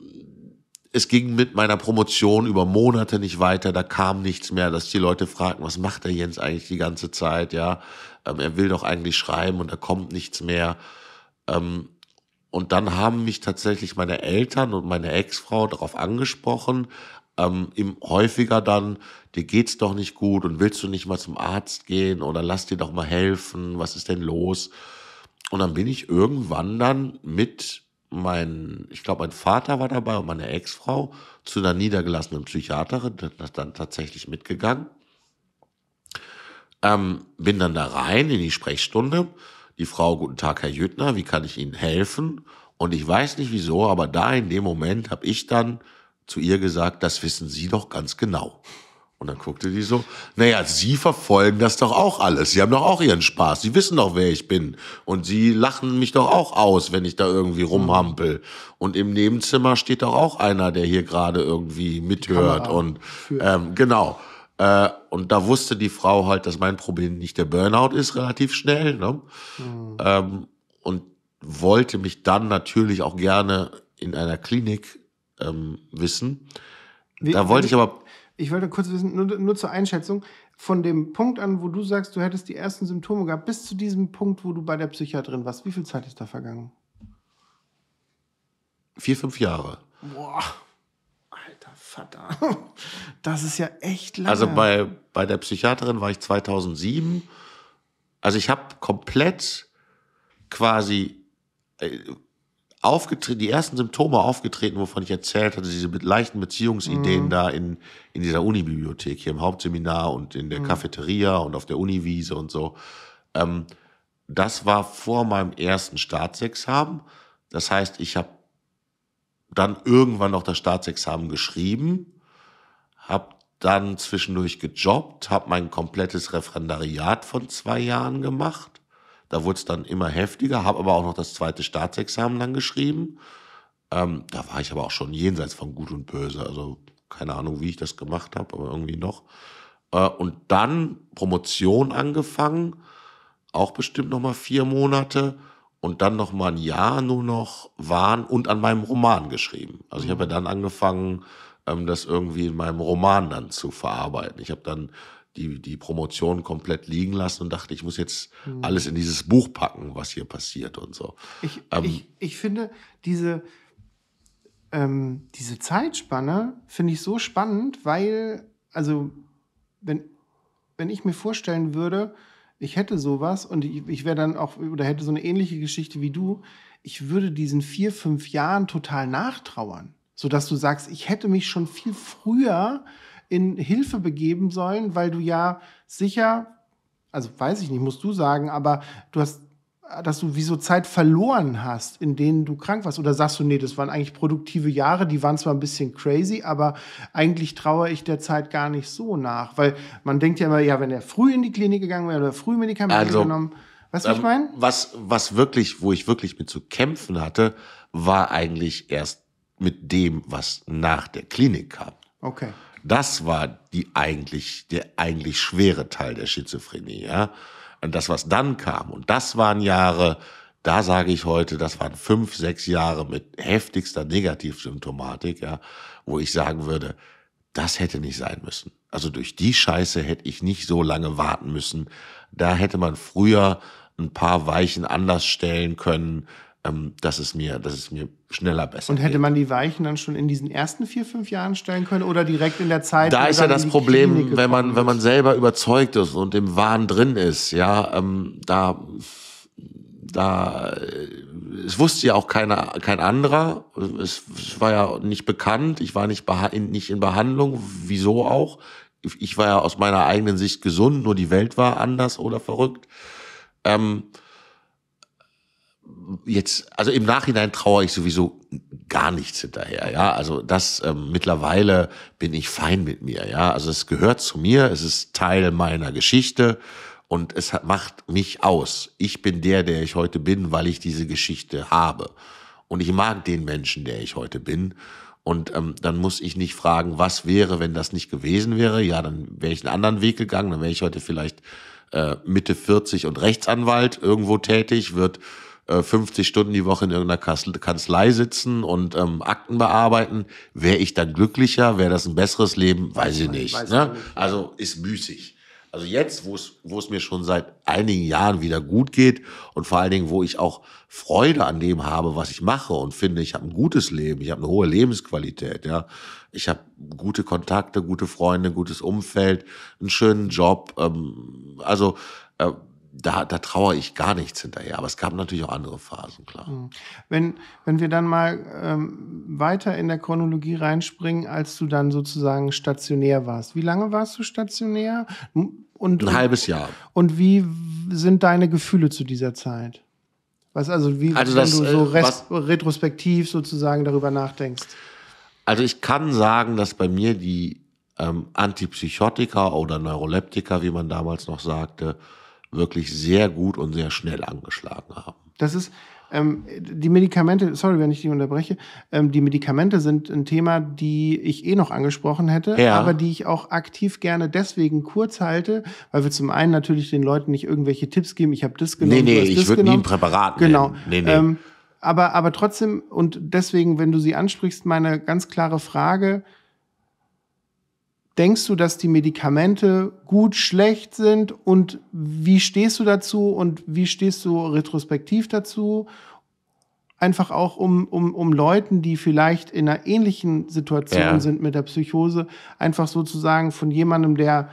es ging mit meiner Promotion über Monate nicht weiter, da kam nichts mehr, dass die Leute fragten, was macht der Jens eigentlich die ganze Zeit, ja. Ähm, er will doch eigentlich schreiben und da kommt nichts mehr. Ähm, und dann haben mich tatsächlich meine Eltern und meine Ex-Frau darauf angesprochen, ähm, im, häufiger dann, dir geht's doch nicht gut und willst du nicht mal zum Arzt gehen oder lass dir doch mal helfen, was ist denn los? Und dann bin ich irgendwann dann mit mein, ich glaube, mein Vater war dabei und meine Ex-Frau zu einer niedergelassenen Psychiaterin, das dann tatsächlich mitgegangen. Ähm, bin dann da rein in die Sprechstunde. Die Frau, guten Tag, Herr Jüttner, wie kann ich Ihnen helfen? Und ich weiß nicht wieso, aber da in dem Moment habe ich dann zu ihr gesagt, das wissen Sie doch ganz genau. Und dann guckte die so, naja, Sie verfolgen das doch auch alles. Sie haben doch auch Ihren Spaß. Sie wissen doch, wer ich bin. Und Sie lachen mich doch auch aus, wenn ich da irgendwie rumhampel. Und im Nebenzimmer steht doch auch einer, der hier gerade irgendwie mithört. Und ähm, genau. Äh, und da wusste die Frau halt, dass mein Problem nicht der Burnout ist, relativ schnell. Ne? Mhm. Ähm, und wollte mich dann natürlich auch gerne in einer Klinik ähm, wissen. Wie, da wollte ich, also ich aber. Ich wollte kurz wissen, nur, nur zur Einschätzung, von dem Punkt an, wo du sagst, du hättest die ersten Symptome gehabt, bis zu diesem Punkt, wo du bei der Psychiaterin warst, wie viel Zeit ist da vergangen? Vier, fünf Jahre. Boah verdammt, das ist ja echt lange. Also bei, bei der Psychiaterin war ich 2007. Also ich habe komplett quasi äh, aufgetreten, die ersten Symptome aufgetreten, wovon ich erzählt hatte, diese leichten Beziehungsideen mhm. da in, in dieser Unibibliothek, hier im Hauptseminar und in der mhm. Cafeteria und auf der Uniwiese und so. Ähm, das war vor meinem ersten Staatsexamen. Das heißt, ich habe dann irgendwann noch das Staatsexamen geschrieben, habe dann zwischendurch gejobbt, habe mein komplettes Referendariat von zwei Jahren gemacht. Da wurde es dann immer heftiger, habe aber auch noch das zweite Staatsexamen dann geschrieben. Ähm, da war ich aber auch schon jenseits von Gut und Böse. Also keine Ahnung, wie ich das gemacht habe, aber irgendwie noch. Äh, und dann Promotion angefangen, auch bestimmt noch mal vier Monate und dann noch mal ein Jahr nur noch waren und an meinem Roman geschrieben. Also ich habe ja mhm. dann angefangen, ähm, das irgendwie in meinem Roman dann zu verarbeiten. Ich habe dann die, die Promotion komplett liegen lassen und dachte, ich muss jetzt mhm. alles in dieses Buch packen, was hier passiert und so. Ich, ähm, ich, ich finde diese, ähm, diese Zeitspanne finde ich so spannend, weil, also wenn, wenn ich mir vorstellen würde, ich hätte sowas und ich, ich wäre dann auch, oder hätte so eine ähnliche Geschichte wie du, ich würde diesen vier, fünf Jahren total nachtrauern. Sodass du sagst, ich hätte mich schon viel früher in Hilfe begeben sollen, weil du ja sicher, also weiß ich nicht, musst du sagen, aber du hast dass du wie so Zeit verloren hast, in denen du krank warst? Oder sagst du, nee, das waren eigentlich produktive Jahre, die waren zwar ein bisschen crazy, aber eigentlich traue ich der Zeit gar nicht so nach. Weil man denkt ja immer, ja, wenn er früh in die Klinik gegangen wäre oder früh Medikamente also, genommen. Weißt du, ähm, ich meine? Was, was wirklich, wo ich wirklich mit zu kämpfen hatte, war eigentlich erst mit dem, was nach der Klinik kam. Okay. Das war die eigentlich, der eigentlich schwere Teil der Schizophrenie, ja das, was dann kam, und das waren Jahre, da sage ich heute, das waren fünf, sechs Jahre mit heftigster Negativsymptomatik, ja, wo ich sagen würde, das hätte nicht sein müssen. Also durch die Scheiße hätte ich nicht so lange warten müssen. Da hätte man früher ein paar Weichen anders stellen können. Ähm, dass es mir, dass es mir schneller besser. Und hätte man die Weichen dann schon in diesen ersten vier, fünf Jahren stellen können oder direkt in der Zeit? Da ist ja das Problem, wenn man, wenn man selber überzeugt ist und im Wahn drin ist, ja, ähm, da, da, äh, es wusste ja auch keiner, kein anderer. Es, es war ja nicht bekannt. Ich war nicht, in, nicht in Behandlung. Wieso auch? Ich war ja aus meiner eigenen Sicht gesund, nur die Welt war anders oder verrückt. Ähm, jetzt, also im Nachhinein trauere ich sowieso gar nichts hinterher, ja. Also das ähm, mittlerweile bin ich fein mit mir, ja. Also es gehört zu mir, es ist Teil meiner Geschichte und es macht mich aus. Ich bin der, der ich heute bin, weil ich diese Geschichte habe. Und ich mag den Menschen, der ich heute bin. Und ähm, dann muss ich nicht fragen, was wäre, wenn das nicht gewesen wäre. Ja, dann wäre ich einen anderen Weg gegangen. Dann wäre ich heute vielleicht äh, Mitte 40 und Rechtsanwalt irgendwo tätig, wird 50 äh, Stunden die Woche in irgendeiner Kanzlei sitzen und ähm, Akten bearbeiten, wäre ich dann glücklicher, wäre das ein besseres Leben, weiß ich nicht. Weiß ne? nicht. Also ist müßig. Also jetzt, wo es mir schon seit einigen Jahren wieder gut geht und vor allen Dingen, wo ich auch Freude an dem habe, was ich mache und finde, ich habe ein gutes Leben, ich habe eine hohe Lebensqualität, ja. Ich habe gute Kontakte, gute Freunde, gutes Umfeld, einen schönen Job. Ähm, also äh, da, da trauere ich gar nichts hinterher. Aber es gab natürlich auch andere Phasen, klar. Hm. Wenn, wenn wir dann mal ähm, weiter in der Chronologie reinspringen, als du dann sozusagen stationär warst. Wie lange warst du stationär? Und, Ein halbes Jahr. Und wie sind deine Gefühle zu dieser Zeit? Was also, wie also das, du äh, so res, was, retrospektiv sozusagen darüber nachdenkst? Also ich kann sagen, dass bei mir die ähm, Antipsychotika oder Neuroleptika, wie man damals noch sagte, wirklich sehr gut und sehr schnell angeschlagen haben. Das ist, ähm, die Medikamente, sorry, wenn ich dich unterbreche, ähm, die Medikamente sind ein Thema, die ich eh noch angesprochen hätte, ja. aber die ich auch aktiv gerne deswegen kurz halte, weil wir zum einen natürlich den Leuten nicht irgendwelche Tipps geben, ich habe das genommen. Nee, nee, ich würde nie ein Präparat nehmen. Genau. Nee, nee. Ähm, aber, aber trotzdem, und deswegen, wenn du sie ansprichst, meine ganz klare Frage, Denkst du, dass die Medikamente gut, schlecht sind? Und wie stehst du dazu? Und wie stehst du retrospektiv dazu? Einfach auch, um, um, um Leuten, die vielleicht in einer ähnlichen Situation ja. sind mit der Psychose, einfach sozusagen von jemandem, der,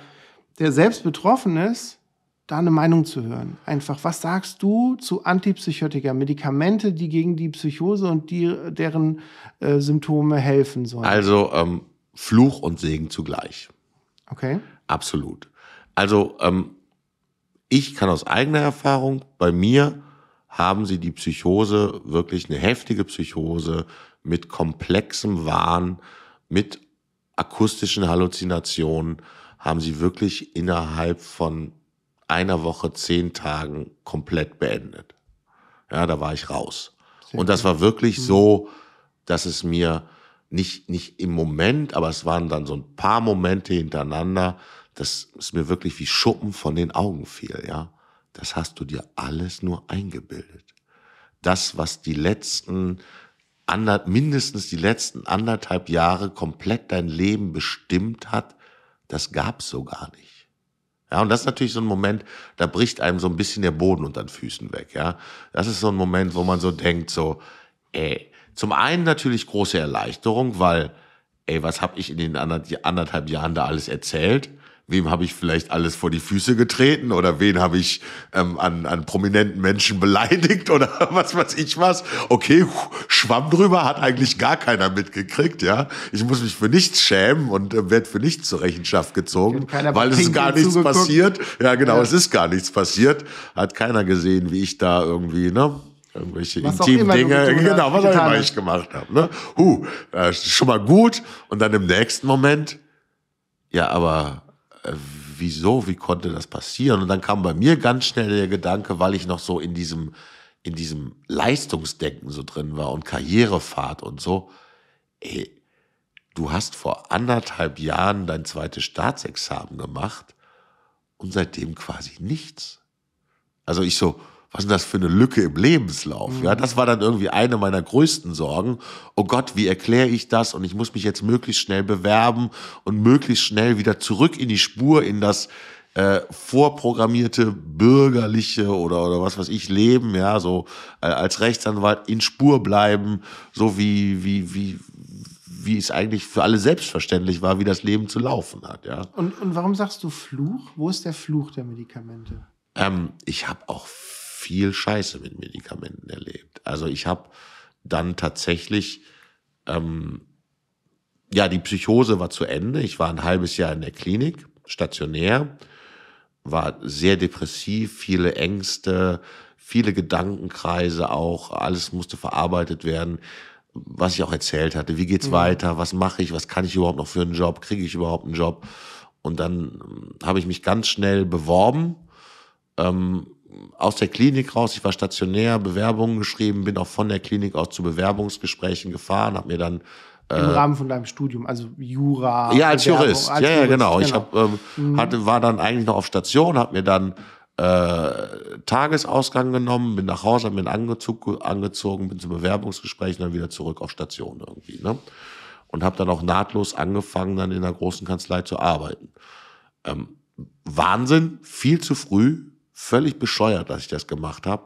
der selbst betroffen ist, da eine Meinung zu hören. Einfach, was sagst du zu Antipsychotika, Medikamente, die gegen die Psychose und die, deren äh, Symptome helfen sollen? Also, ähm, Fluch und Segen zugleich. Okay. Absolut. Also ähm, ich kann aus eigener Erfahrung, bei mir haben sie die Psychose, wirklich eine heftige Psychose mit komplexem Wahn, mit akustischen Halluzinationen, haben sie wirklich innerhalb von einer Woche, zehn Tagen komplett beendet. Ja, da war ich raus. und das war wirklich mhm. so, dass es mir nicht, nicht im Moment, aber es waren dann so ein paar Momente hintereinander, dass es mir wirklich wie Schuppen von den Augen fiel, ja. Das hast du dir alles nur eingebildet. Das, was die letzten, mindestens die letzten anderthalb Jahre komplett dein Leben bestimmt hat, das gab's so gar nicht. Ja, und das ist natürlich so ein Moment, da bricht einem so ein bisschen der Boden unter den Füßen weg, ja. Das ist so ein Moment, wo man so denkt, so, ey, zum einen natürlich große Erleichterung, weil, ey, was habe ich in den anderthalb Jahren da alles erzählt? Wem habe ich vielleicht alles vor die Füße getreten oder wen habe ich ähm, an, an prominenten Menschen beleidigt oder was weiß ich was? Okay, schwamm drüber, hat eigentlich gar keiner mitgekriegt, ja. Ich muss mich für nichts schämen und äh, werde für nichts zur Rechenschaft gezogen, weil es ist gar nichts zugeguckt. passiert. Ja, genau, ja. es ist gar nichts passiert. Hat keiner gesehen, wie ich da irgendwie, ne? irgendwelche was intimen Dinge, genau, was auch immer ich gemacht habe. Ne? Huh, äh, schon mal gut. Und dann im nächsten Moment, ja, aber äh, wieso, wie konnte das passieren? Und dann kam bei mir ganz schnell der Gedanke, weil ich noch so in diesem, in diesem Leistungsdenken so drin war und Karrierefahrt und so, ey, du hast vor anderthalb Jahren dein zweites Staatsexamen gemacht und seitdem quasi nichts. Also ich so, was ist das für eine Lücke im Lebenslauf? Mhm. Ja, das war dann irgendwie eine meiner größten Sorgen. Oh Gott, wie erkläre ich das? Und ich muss mich jetzt möglichst schnell bewerben und möglichst schnell wieder zurück in die Spur, in das äh, vorprogrammierte bürgerliche oder, oder was weiß ich Leben, ja, so äh, als Rechtsanwalt in Spur bleiben, so wie, wie, wie, wie es eigentlich für alle selbstverständlich war, wie das Leben zu laufen hat. Ja. Und, und warum sagst du Fluch? Wo ist der Fluch der Medikamente? Ähm, ich habe auch viel Scheiße mit Medikamenten erlebt. Also ich habe dann tatsächlich, ähm, ja, die Psychose war zu Ende. Ich war ein halbes Jahr in der Klinik, stationär, war sehr depressiv, viele Ängste, viele Gedankenkreise auch, alles musste verarbeitet werden was ich auch erzählt hatte. Wie geht's mhm. weiter? Was mache ich? Was kann ich überhaupt noch für einen Job? Kriege ich überhaupt einen Job? Und dann ähm, habe ich mich ganz schnell beworben, ähm, aus der Klinik raus, ich war stationär, Bewerbungen geschrieben, bin auch von der Klinik aus zu Bewerbungsgesprächen gefahren, habe mir dann äh, im Rahmen von deinem Studium, also Jura. Ja, als Bewerbung, Jurist. Als ja, Jurist, ja, genau. genau. Ich genau. hab, ähm, mhm. hatte, war dann eigentlich noch auf Station, habe mir dann äh, Tagesausgang genommen, bin nach Hause, habe mir einen Angezug angezogen, bin zum Bewerbungsgespräch und dann wieder zurück auf Station irgendwie. Ne? Und habe dann auch nahtlos angefangen, dann in der großen Kanzlei zu arbeiten. Ähm, Wahnsinn, viel zu früh, völlig bescheuert, dass ich das gemacht habe.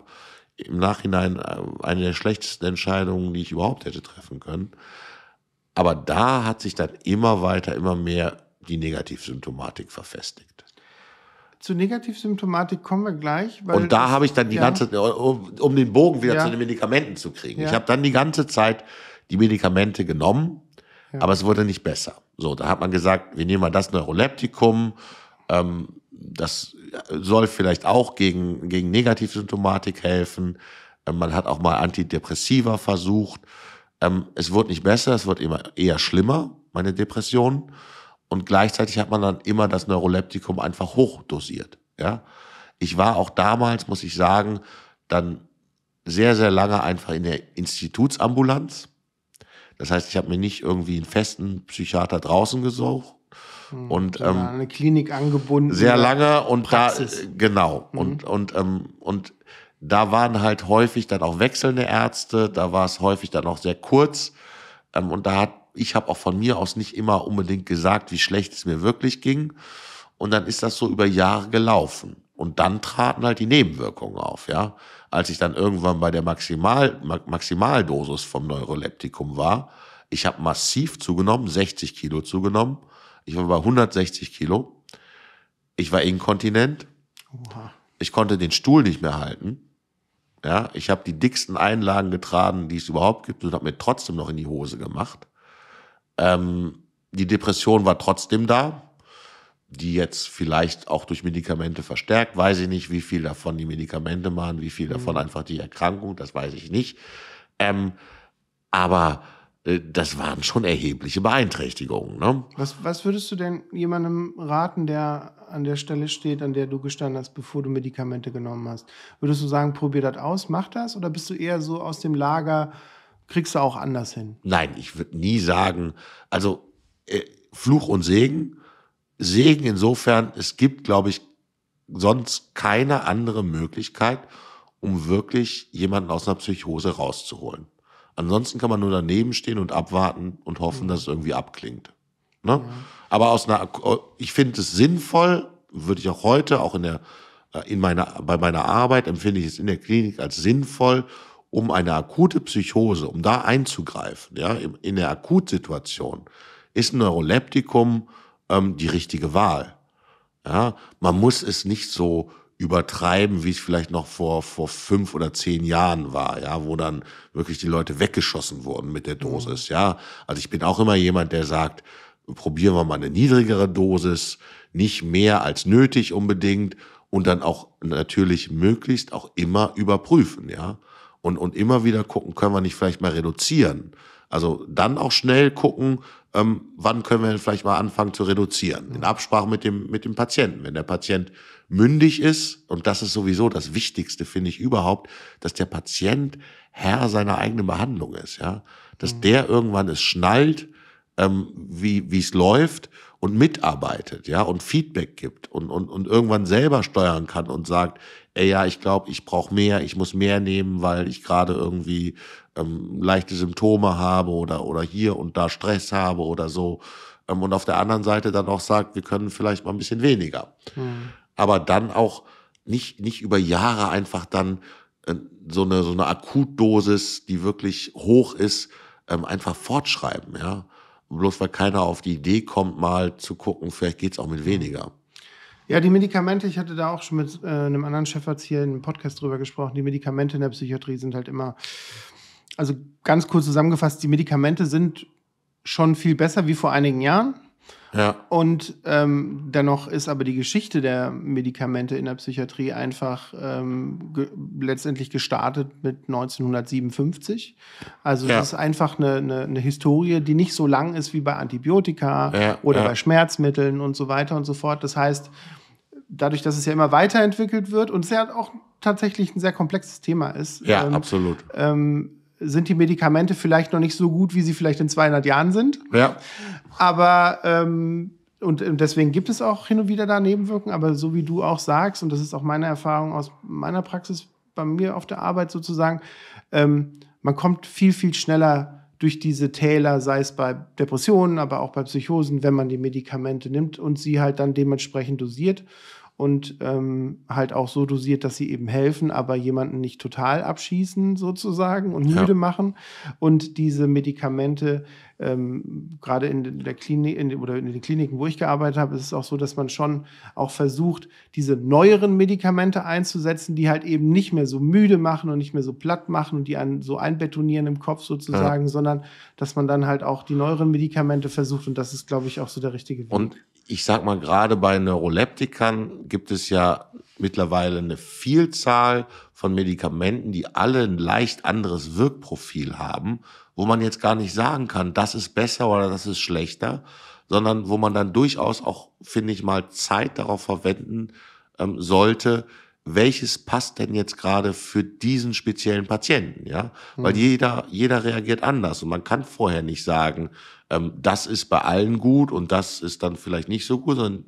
Im Nachhinein äh, eine der schlechtesten Entscheidungen, die ich überhaupt hätte treffen können. Aber da hat sich dann immer weiter, immer mehr die Negativsymptomatik verfestigt. Zu Negativsymptomatik kommen wir gleich. und da habe ich dann die ja. ganze äh, um, um, den Bogen wieder ja. zu den Medikamenten zu kriegen. Ja. Ich habe dann die ganze Zeit die Medikamente genommen, aber es wurde nicht besser. So, da hat man gesagt, wir nehmen mal das Neuroleptikum. Ähm, das soll vielleicht auch gegen, gegen Negativsymptomatik helfen. Ähm, man hat auch mal Antidepressiva versucht. Ähm, es wird nicht besser, es wird immer eher schlimmer, meine Depression. Und gleichzeitig hat man dann immer das Neuroleptikum einfach hochdosiert. Ja? Ich war auch damals, muss ich sagen, dann sehr, sehr lange einfach in der Institutsambulanz. Das heißt, ich habe mir nicht irgendwie einen festen Psychiater draußen gesucht, Mhm. Und, ähm, eine Klinik angebunden. Sehr lange und Praxis. da, genau. Mhm. Und, und, ähm, und da waren halt häufig dann auch wechselnde Ärzte, da war es häufig dann auch sehr kurz. Ähm, und da hat, ich habe auch von mir aus nicht immer unbedingt gesagt, wie schlecht es mir wirklich ging. Und dann ist das so über Jahre gelaufen. Und dann traten halt die Nebenwirkungen auf, ja. Als ich dann irgendwann bei der Maximal, Maximaldosis vom Neuroleptikum war, ich habe massiv zugenommen, 60 Kilo zugenommen ich war bei 160 Kilo. Ich war inkontinent. Ich konnte den Stuhl nicht mehr halten. Ja, ich habe die dicksten Einlagen getragen, die es überhaupt gibt und habe mir trotzdem noch in die Hose gemacht. Ähm, die Depression war trotzdem da, die jetzt vielleicht auch durch Medikamente verstärkt. Weiß ich nicht, wie viel davon die Medikamente machen, wie viel davon mhm. einfach die Erkrankung, das weiß ich nicht. Ähm, aber äh, das waren schon erhebliche Beeinträchtigungen. Ne? Was, was, würdest du denn jemandem raten, der an der Stelle steht, an der du gestanden hast, bevor du Medikamente genommen hast? Würdest du sagen, probier das aus, mach das? Oder bist du eher so aus dem Lager, kriegst du auch anders hin? Nein, ich würde nie sagen, also äh, Fluch und Segen. Segen insofern, es gibt, glaube ich, sonst keine andere Möglichkeit, um wirklich jemanden aus einer Psychose rauszuholen. Ansonsten kann man nur daneben stehen und abwarten und hoffen, mhm. dass es irgendwie abklingt. Ne? Ja. Aber aus einer, äh, ich finde es sinnvoll, würde ich auch heute, auch in der, äh, in meiner, bei meiner Arbeit empfinde ich es in der Klinik als sinnvoll, um eine akute Psychose, um da einzugreifen, ja, in der Akutsituation, ist ein Neuroleptikum ähm, die richtige Wahl. Ja, man muss es nicht so übertreiben, wie es vielleicht noch vor, vor fünf oder zehn Jahren war, ja, wo dann wirklich die Leute weggeschossen wurden mit der Dosis, mhm. ja. Also ich bin auch immer jemand, der sagt, probieren wir mal eine niedrigere Dosis, nicht mehr als nötig unbedingt und dann auch natürlich möglichst auch immer überprüfen, ja. Und, und immer wieder gucken, können wir nicht vielleicht mal reduzieren. Also dann auch schnell gucken, ähm, wann können wir vielleicht mal anfangen zu reduzieren. In mhm. Absprache mit dem, mit dem Patienten. Wenn der Patient mündig ist, und das ist sowieso das Wichtigste, finde ich überhaupt, dass der Patient Herr seiner eigenen Behandlung ist, ja. Dass mhm. der irgendwann es schnallt, ähm, wie wie es läuft und mitarbeitet, ja, und Feedback gibt und, und, und irgendwann selber steuern kann und sagt, ey, ja, ich glaube, ich brauche mehr, ich muss mehr nehmen, weil ich gerade irgendwie ähm, leichte Symptome habe oder, oder hier und da Stress habe oder so. Ähm, und auf der anderen Seite dann auch sagt, wir können vielleicht mal ein bisschen weniger. Mhm aber dann auch nicht, nicht über Jahre einfach dann äh, so eine, so eine Akutdosis, die wirklich hoch ist, ähm, einfach fortschreiben, ja. Bloß weil keiner auf die Idee kommt, mal zu gucken, vielleicht geht's auch mit weniger. Ja, die Medikamente, ich hatte da auch schon mit äh, einem anderen Chefarzt hier in einem Podcast drüber gesprochen, die Medikamente in der Psychiatrie sind halt immer, also ganz kurz zusammengefasst, die Medikamente sind schon viel besser wie vor einigen Jahren. Ja. Und ähm, dennoch ist aber die Geschichte der Medikamente in der Psychiatrie einfach ähm, ge letztendlich gestartet mit 1957. Also ja. es ist einfach eine, eine, eine, Historie, die nicht so lang ist wie bei Antibiotika ja, oder ja. bei Schmerzmitteln und so weiter und so fort. Das heißt, dadurch, dass es ja immer weiterentwickelt wird und es ja auch tatsächlich ein sehr komplexes Thema ist. Ja, ähm, absolut. Ähm, sind die Medikamente vielleicht noch nicht so gut, wie sie vielleicht in 200 Jahren sind. Ja. Aber ähm, und, deswegen gibt es auch hin und wieder da Nebenwirkungen. Aber so wie du auch sagst, und das ist auch meine Erfahrung aus meiner Praxis bei mir auf der Arbeit sozusagen, ähm, man kommt viel, viel schneller durch diese Täler, sei es bei Depressionen, aber auch bei Psychosen, wenn man die Medikamente nimmt und sie halt dann dementsprechend dosiert und ähm, halt auch so dosiert, dass sie eben helfen, aber jemanden nicht total abschießen sozusagen und müde ja. machen. Und diese Medikamente, ähm, gerade in der Klinik in, oder in den Kliniken, wo ich gearbeitet habe, ist es auch so, dass man schon auch versucht, diese neueren Medikamente einzusetzen, die halt eben nicht mehr so müde machen und nicht mehr so platt machen und die einen so einbetonieren im Kopf sozusagen, ja. sondern dass man dann halt auch die neueren Medikamente versucht und das ist, glaube ich, auch so der richtige Weg. Und ich sag mal, gerade bei Neuroleptikern gibt es ja mittlerweile eine Vielzahl von Medikamenten, die alle ein leicht anderes Wirkprofil haben, wo man jetzt gar nicht sagen kann, das ist besser oder das ist schlechter, sondern wo man dann durchaus auch, finde ich mal, Zeit darauf verwenden ähm, sollte, welches passt denn jetzt gerade für diesen speziellen Patienten, ja? Weil mhm. jeder, jeder reagiert anders und man kann vorher nicht sagen, ähm, das ist bei allen gut und das ist dann vielleicht nicht so gut, sondern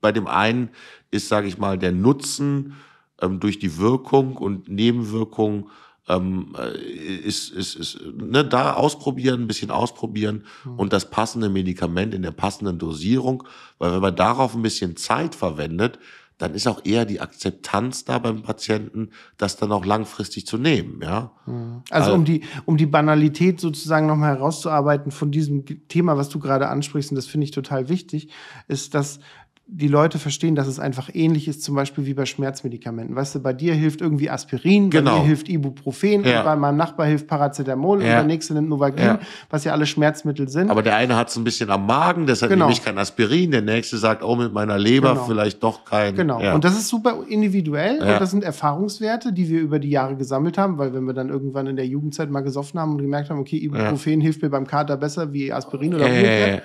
bei dem einen ist, sage ich mal, der Nutzen ähm, durch die Wirkung und Nebenwirkung ähm, äh, ist, ist, ist ne, da ausprobieren, ein bisschen ausprobieren mhm. und das passende Medikament in der passenden Dosierung, weil wenn man darauf ein bisschen Zeit verwendet, dann ist auch eher die Akzeptanz da beim Patienten, das dann auch langfristig zu nehmen. Ja? Also, also um, die, um die Banalität sozusagen nochmal herauszuarbeiten von diesem Thema, was du gerade ansprichst, und das finde ich total wichtig, ist, dass die Leute verstehen, dass es einfach ähnlich ist, zum Beispiel wie bei Schmerzmedikamenten. Weißt du, bei dir hilft irgendwie Aspirin, genau. bei mir hilft Ibuprofen, ja. bei meinem Nachbar hilft Paracetamol ja. und der nächste nimmt Novagin, ja. was ja alle Schmerzmittel sind. Aber der eine hat es ein bisschen am Magen, deshalb genau. nehme ich kein Aspirin, der nächste sagt, oh, mit meiner Leber genau. vielleicht doch kein. Genau. Und das ist super individuell und das sind Erfahrungswerte, die wir über die Jahre gesammelt haben, weil wenn wir dann irgendwann in der Jugendzeit mal gesoffen haben und gemerkt haben, okay, Ibuprofen hilft mir beim Kater besser wie Aspirin oder ja.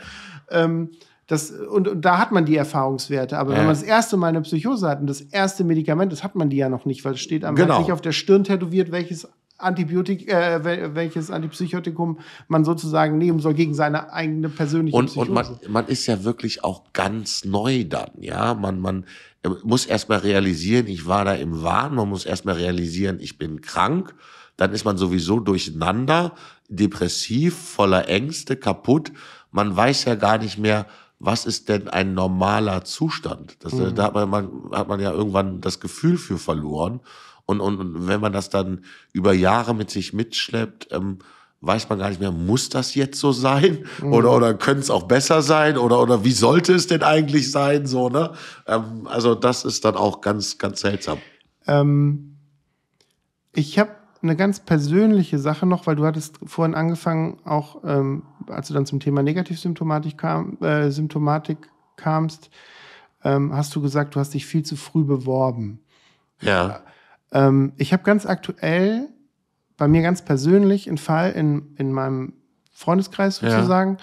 ähm, das, und, und da hat man die Erfahrungswerte. Aber ja. wenn man das erste Mal eine Psychose hat und das erste Medikament, das hat man die ja noch nicht, weil es steht am genau. sich auf der Stirn tätowiert, welches Antibiotik, äh, welches Antipsychotikum man sozusagen nehmen soll gegen seine eigene persönliche und, Psychose. Und man, man ist ja wirklich auch ganz neu dann, ja. Man, man äh, muss erstmal realisieren, ich war da im Wahn, man muss erstmal realisieren, ich bin krank. Dann ist man sowieso durcheinander, depressiv, voller Ängste, kaputt. Man weiß ja gar nicht mehr, was ist denn ein normaler Zustand? Das, äh, mhm. Da hat man, man, hat man ja irgendwann das Gefühl für verloren. Und, und, und wenn man das dann über Jahre mit sich mitschleppt, ähm, weiß man gar nicht mehr, muss das jetzt so sein? Mhm. Oder, oder könnte es auch besser sein? Oder, oder wie sollte es denn eigentlich sein? So, ne? Ähm, also, das ist dann auch ganz, ganz seltsam. Ähm, ich habe eine ganz persönliche Sache noch, weil du hattest vorhin angefangen, auch ähm, als du dann zum Thema Negativsymptomatik kam, äh, Symptomatik kamst, ähm, hast du gesagt, du hast dich viel zu früh beworben. Ja. Ähm, ich habe ganz aktuell bei mir ganz persönlich einen Fall in, in meinem Freundeskreis sozusagen,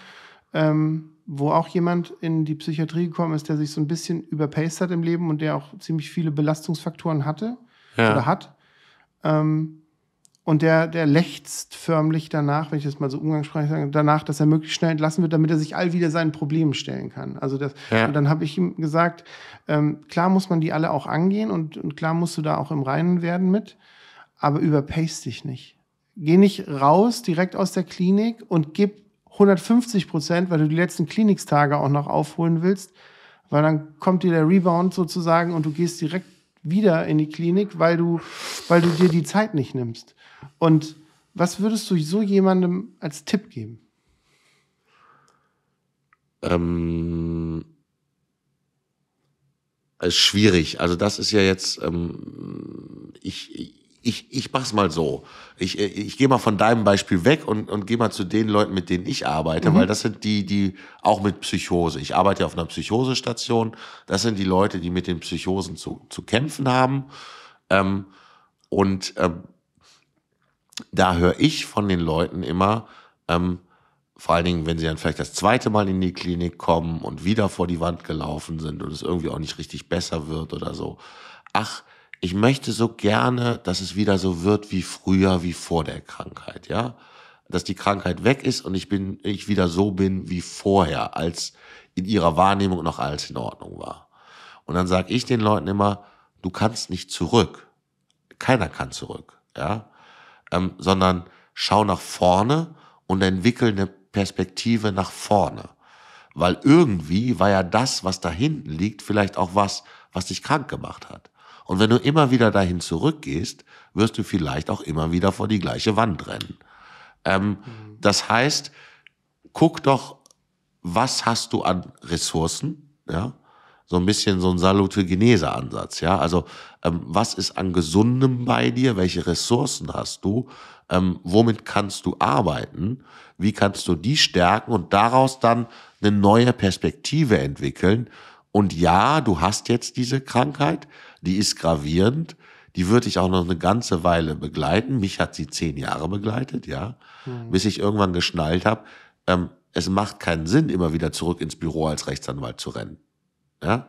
ja. ähm, wo auch jemand in die Psychiatrie gekommen ist, der sich so ein bisschen überpaced hat im Leben und der auch ziemlich viele Belastungsfaktoren hatte ja. oder hat. Ähm, und der, der lächzt förmlich danach, wenn ich das mal so umgangssprachlich sage, danach, dass er möglichst schnell entlassen wird, damit er sich all wieder seinen Problemen stellen kann. Also das, ja. und dann habe ich ihm gesagt, ähm, klar muss man die alle auch angehen und, und klar musst du da auch im Reinen werden mit, aber überpace dich nicht. Geh nicht raus direkt aus der Klinik und gib 150 Prozent, weil du die letzten Klinikstage auch noch aufholen willst, weil dann kommt dir der Rebound sozusagen und du gehst direkt wieder in die Klinik, weil du, weil du dir die Zeit nicht nimmst. Und was würdest du so jemandem als Tipp geben? Ähm, ist schwierig. Also das ist ja jetzt, ähm, ich, ich, ich mach's mal so. Ich, ich gehe mal von deinem Beispiel weg und, und gehe mal zu den Leuten, mit denen ich arbeite, mhm. weil das sind die, die auch mit Psychose. Ich arbeite ja auf einer Psychosestation. Das sind die Leute, die mit den Psychosen zu, zu kämpfen haben. Ähm, und ähm, da höre ich von den Leuten immer, ähm, vor allen Dingen, wenn sie dann vielleicht das zweite Mal in die Klinik kommen und wieder vor die Wand gelaufen sind und es irgendwie auch nicht richtig besser wird oder so. Ach, ich möchte so gerne, dass es wieder so wird wie früher, wie vor der Krankheit, ja? Dass die Krankheit weg ist und ich bin, ich wieder so bin wie vorher, als in ihrer Wahrnehmung noch alles in Ordnung war. Und dann sage ich den Leuten immer, du kannst nicht zurück. Keiner kann zurück, ja? ähm, sondern schau nach vorne und entwickel eine Perspektive nach vorne. Weil irgendwie war ja das, was da hinten liegt, vielleicht auch was, was dich krank gemacht hat. Und wenn du immer wieder dahin zurückgehst, wirst du vielleicht auch immer wieder vor die gleiche Wand rennen. Ähm, mhm. Das heißt, guck doch, was hast du an Ressourcen, ja? so ein bisschen so ein Salutogenese-Ansatz. Ja, also ähm, was ist an Gesundem bei dir? Welche Ressourcen hast du? Ähm, womit kannst du arbeiten? Wie kannst du die stärken und daraus dann eine neue Perspektive entwickeln? Und ja, du hast jetzt diese Krankheit, die ist gravierend, die wird dich auch noch eine ganze Weile begleiten. Mich hat sie zehn Jahre begleitet, ja, mhm. bis ich irgendwann geschnallt habe. Ähm, es macht keinen Sinn, immer wieder zurück ins Büro als Rechtsanwalt zu rennen. Ja?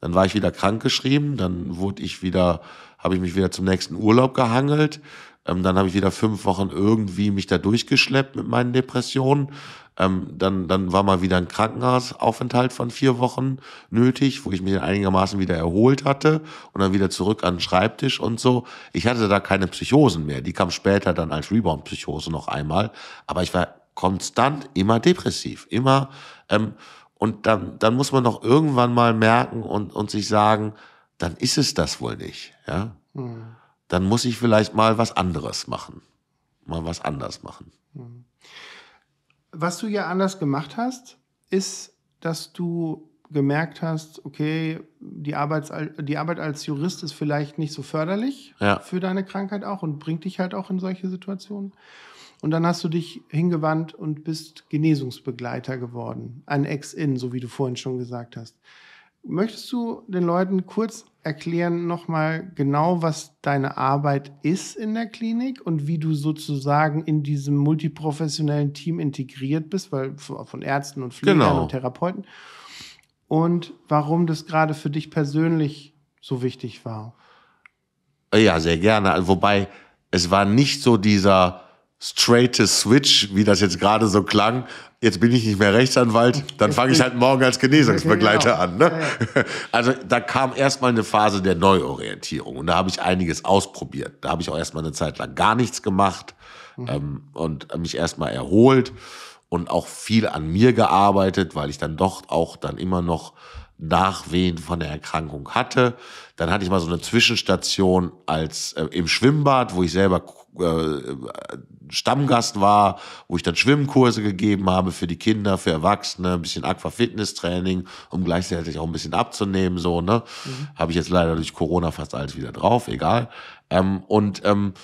Dann war ich wieder krankgeschrieben, dann wurde ich wieder, habe ich mich wieder zum nächsten Urlaub gehangelt. Ähm, dann habe ich wieder fünf Wochen irgendwie mich da durchgeschleppt mit meinen Depressionen. Ähm, dann, dann war mal wieder ein Krankenhausaufenthalt von vier Wochen nötig, wo ich mich einigermaßen wieder erholt hatte und dann wieder zurück an den Schreibtisch und so. Ich hatte da keine Psychosen mehr. Die kam später dann als Rebound-Psychose noch einmal. Aber ich war konstant immer depressiv, immer ähm, und dann, dann muss man doch irgendwann mal merken und, und sich sagen, dann ist es das wohl nicht. Ja? Mhm. Dann muss ich vielleicht mal was anderes machen. Mal was anders machen. Hm. Was du ja anders gemacht hast, ist, dass du gemerkt hast, okay, die, Arbeits die Arbeit als Jurist ist vielleicht nicht so förderlich ja. für deine Krankheit auch und bringt dich halt auch in solche Situationen. Und dann hast du dich hingewandt und bist Genesungsbegleiter geworden, ein Ex-In, so wie du vorhin schon gesagt hast. Möchtest du den Leuten kurz erklären nochmal genau, was deine Arbeit ist in der Klinik und wie du sozusagen in diesem multiprofessionellen Team integriert bist, weil von Ärzten und Pflegern genau. und Therapeuten und warum das gerade für dich persönlich so wichtig war? Ja, sehr gerne. Wobei es war nicht so dieser straight switch, wie das jetzt gerade so klang. Jetzt bin ich nicht mehr Rechtsanwalt, dann fange ich halt morgen als Genesungsbegleiter genau. an. Ne? Also da kam erstmal eine Phase der Neuorientierung und da habe ich einiges ausprobiert. Da habe ich auch erstmal eine Zeit lang gar nichts gemacht mhm. ähm, und mich erstmal erholt und auch viel an mir gearbeitet, weil ich dann doch auch dann immer noch Nachwehen von der Erkrankung hatte. Dann hatte ich mal so eine Zwischenstation als äh, im Schwimmbad, wo ich selber äh, Stammgast war, wo ich dann Schwimmkurse gegeben habe für die Kinder, für Erwachsene, ein bisschen Aquafitness-Training, um gleichzeitig auch ein bisschen abzunehmen, so, ne? Mhm. Habe ich jetzt leider durch Corona fast alles wieder drauf, egal. Ähm, und ähm,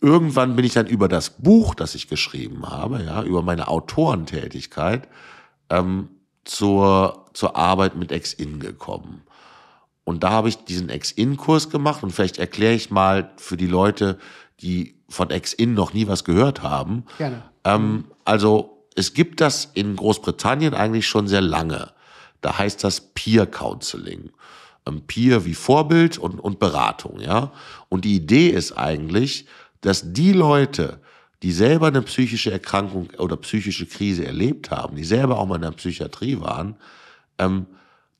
irgendwann bin ich dann über das Buch, das ich geschrieben habe, ja, über meine Autorentätigkeit, ähm, zur, zur Arbeit mit Ex-In gekommen. Und da habe ich diesen Ex-In-Kurs gemacht und vielleicht erkläre ich mal für die Leute, die von Ex-In noch nie was gehört haben. Gerne. Ähm, also es gibt das in Großbritannien eigentlich schon sehr lange. Da heißt das Peer Counseling. Ähm, Peer wie Vorbild und, und Beratung, ja. Und die Idee ist eigentlich, dass die Leute, die selber eine psychische Erkrankung oder psychische Krise erlebt haben, die selber auch mal in der Psychiatrie waren, ähm,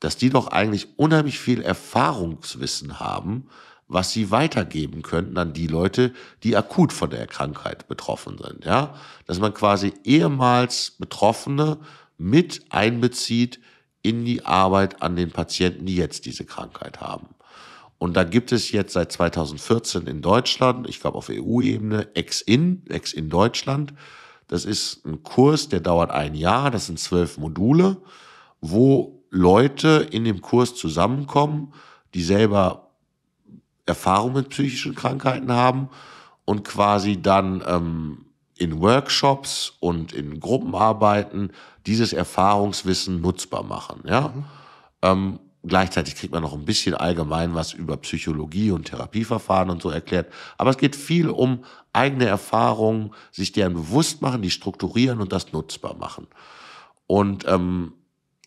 dass die doch eigentlich unheimlich viel Erfahrungswissen haben, was sie weitergeben könnten an die Leute, die akut von der Krankheit betroffen sind. Ja? Dass man quasi ehemals Betroffene mit einbezieht in die Arbeit an den Patienten, die jetzt diese Krankheit haben. Und da gibt es jetzt seit 2014 in Deutschland, ich glaube auf EU-Ebene, Ex-In, Ex-In Deutschland. Das ist ein Kurs, der dauert ein Jahr, das sind zwölf Module, wo Leute in dem Kurs zusammenkommen, die selber Erfahrung mit psychischen Krankheiten haben und quasi dann ähm, in Workshops und in Gruppenarbeiten dieses Erfahrungswissen nutzbar machen. Ja? Mhm. Ähm, gleichzeitig kriegt man noch ein bisschen allgemein was über Psychologie und Therapieverfahren und so erklärt. Aber es geht viel um eigene Erfahrungen, sich deren bewusst machen, die strukturieren und das nutzbar machen. Und ähm,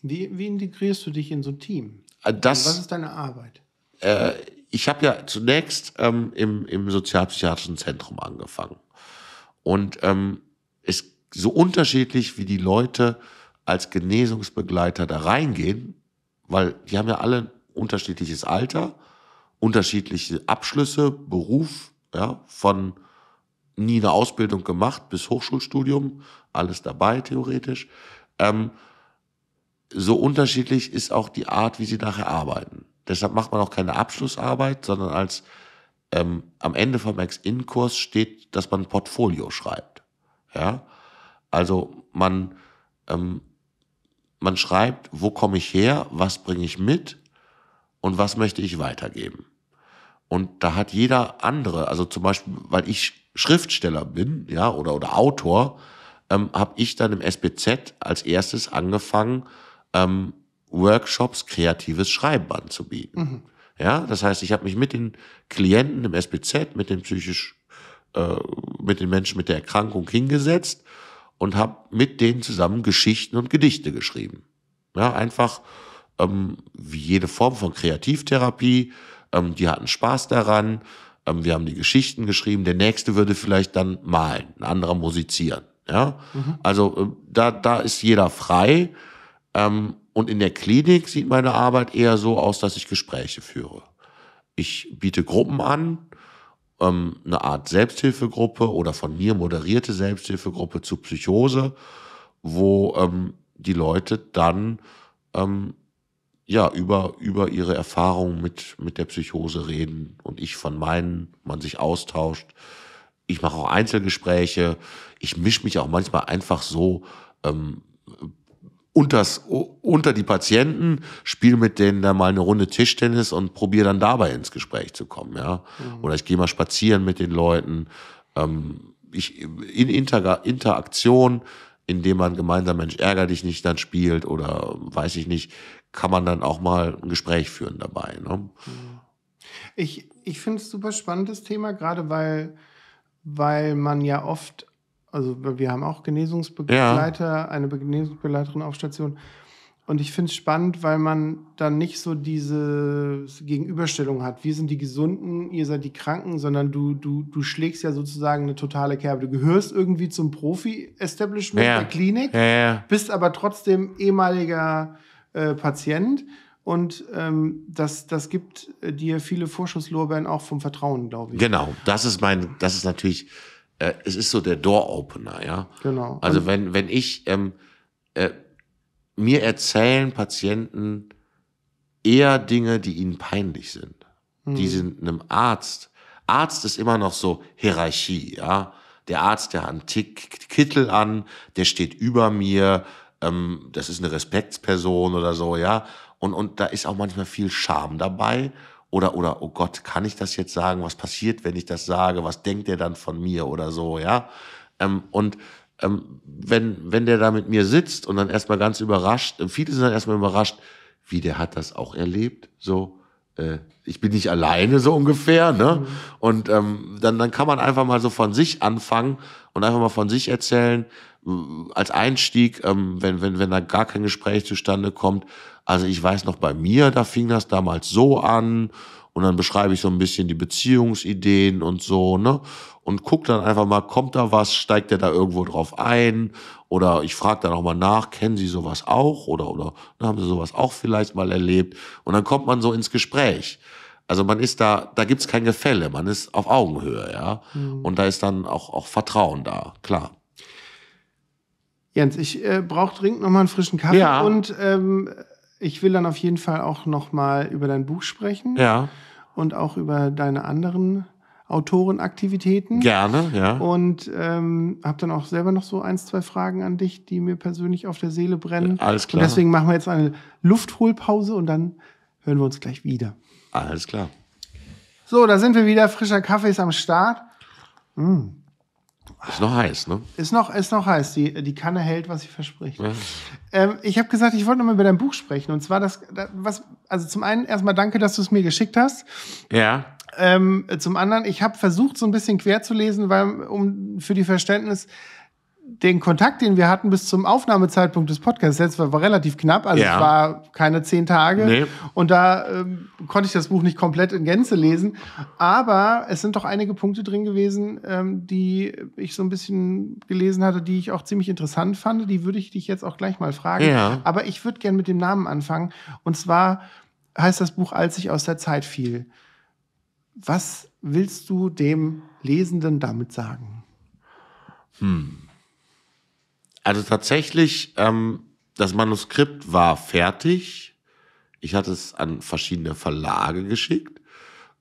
wie, wie integrierst du dich in so ein Team? Äh, also, das, was ist deine Arbeit? Äh, ich habe ja zunächst ähm, im, im sozialpsychiatrischen Zentrum angefangen. Und ähm, es so unterschiedlich, wie die Leute als Genesungsbegleiter da reingehen, weil die haben ja alle unterschiedliches Alter, unterschiedliche Abschlüsse, Beruf, ja, von nie eine Ausbildung gemacht bis Hochschulstudium, alles dabei theoretisch. Ähm, so unterschiedlich ist auch die Art, wie sie nachher arbeiten. Deshalb macht man auch keine Abschlussarbeit, sondern als ähm, am Ende vom ex in kurs steht, dass man ein Portfolio schreibt. Ja? Also man, ähm, man schreibt, wo komme ich her, was bringe ich mit und was möchte ich weitergeben. Und da hat jeder andere, also zum Beispiel, weil ich Schriftsteller bin, ja, oder, oder Autor, ähm, habe ich dann im SBZ als erstes angefangen, ähm, Workshops kreatives Schreiben anzubieten. Mhm. Ja, das heißt, ich habe mich mit den Klienten im SBZ, mit den psychisch, äh, mit den Menschen mit der Erkrankung hingesetzt und habe mit denen zusammen Geschichten und Gedichte geschrieben. Ja, einfach ähm, wie jede Form von Kreativtherapie. Ähm, die hatten Spaß daran. Ähm, wir haben die Geschichten geschrieben. Der nächste würde vielleicht dann malen, ein anderer musizieren. Ja, mhm. also äh, da da ist jeder frei. Ähm, und in der Klinik sieht meine Arbeit eher so aus, dass ich Gespräche führe. Ich biete Gruppen an, ähm, eine Art Selbsthilfegruppe oder von mir moderierte Selbsthilfegruppe zu Psychose, wo ähm, die Leute dann ja, über, über ihre Erfahrungen mit, mit der Psychose reden und ich von meinen, man sich austauscht. Ich mache auch Einzelgespräche. Ich mische mich auch manchmal einfach so ähm, unters, unter die Patienten, spiele mit denen da mal eine Runde Tischtennis und probiere dann dabei ins Gespräch zu kommen, ja. Mhm. Oder ich gehe mal spazieren mit den Leuten. Ähm, ich, in Inter Interaktion, indem man gemeinsam Mensch ärger dich nicht dann spielt oder weiß ich nicht, kann man dann auch mal ein Gespräch führen dabei. Ne? Mhm. Ich, ich finde es super spannendes Thema, gerade weil, weil man ja oft also wir haben auch Genesungsbegleiter, ja. eine Genesungsbegleiterin auf Station. Und ich finde es spannend, weil man dann nicht so diese Gegenüberstellung hat. Wir sind die Gesunden, ihr seid die Kranken, sondern du, du, du schlägst ja sozusagen eine totale Kerbe. Du gehörst irgendwie zum Profi-Establishment ja. der Klinik, ja, bist aber trotzdem ehemaliger äh, Patient. Und ähm, das, das gibt äh, dir viele Vorschusslorbeeren auch vom Vertrauen, glaube ich. Genau, das ist mein, das ist natürlich äh, es ist so der Door-Opener, ja. Genau. Also wenn, wenn ich, ähm, äh, mir erzählen Patienten eher Dinge, die ihnen peinlich sind. Mhm. Die hm. sind einem Arzt. Arzt ist immer noch so Hierarchie, ja. Der Arzt, der hat einen Tick, Kittel an, der steht über mir, ähm, das ist eine Respektsperson oder so, ja. Und, und da ist auch manchmal viel Scham dabei. Oder, oder, oh Gott, kann ich das jetzt sagen? Was passiert, wenn ich das sage? Was denkt der dann von mir oder so, ja? Ähm, und ähm, wenn, wenn der da mit mir sitzt und dann erstmal ganz überrascht, äh, viele sind dann erstmal überrascht, wie der hat das auch erlebt, so, äh, ich bin nicht alleine, so ungefähr, ne? Mhm. Und ähm, dann, dann kann man einfach mal so von sich anfangen und einfach mal von sich erzählen, als Einstieg, ähm, wenn, wenn, wenn da gar kein Gespräch zustande kommt. Also ich weiß noch bei mir, da fing das damals so an und dann beschreibe ich so ein bisschen die Beziehungsideen und so, ne? Und guck dann einfach mal, kommt da was, steigt der da irgendwo drauf ein? Oder ich frage dann auch mal nach, kennen Sie sowas auch? Oder, oder ne, haben Sie sowas auch vielleicht mal erlebt? Und dann kommt man so ins Gespräch. Also man ist da, da gibt's kein Gefälle, man ist auf Augenhöhe, ja. Mhm. Und da ist dann auch, auch Vertrauen da, klar. Jens, ich äh, brauche dringend nochmal einen frischen Kaffee ja. und ähm, ich will dann auf jeden Fall auch nochmal über dein Buch sprechen. Ja. Und auch über deine anderen Autorenaktivitäten. Gerne, ja. Und ähm, habe dann auch selber noch so ein, zwei Fragen an dich, die mir persönlich auf der Seele brennen. Alles klar. Und deswegen machen wir jetzt eine Luftholpause und dann hören wir uns gleich wieder. Alles klar. So, da sind wir wieder. Frischer Kaffee ist am Start. Mmh. Ist noch heiß, ne? Ist noch, ist noch heiß. Die, die Kanne hält, was sie verspricht. Ja. Ähm, ich habe gesagt, ich wollte nochmal über dein Buch sprechen. Und zwar das, das was, also zum einen erstmal danke, dass du es mir geschickt hast. Ja. Ähm, zum anderen, ich habe versucht, so ein bisschen quer zu lesen, weil um für die Verständnis den Kontakt, den wir hatten bis zum Aufnahmezeitpunkt des Podcasts, jetzt war, war relativ knapp, also ja. es war keine zehn Tage. Nee. Und da ähm, konnte ich das Buch nicht komplett in Gänze lesen. Aber es sind doch einige Punkte drin gewesen, ähm, die ich so ein bisschen gelesen hatte, die ich auch ziemlich interessant fand. Die würde ich dich jetzt auch gleich mal fragen. Ja. Aber ich würde gerne mit dem Namen anfangen. Und zwar heißt das Buch, als ich aus der Zeit fiel. Was willst du dem Lesenden damit sagen? Hm. Also tatsächlich, ähm, das Manuskript war fertig. Ich hatte es an verschiedene Verlage geschickt.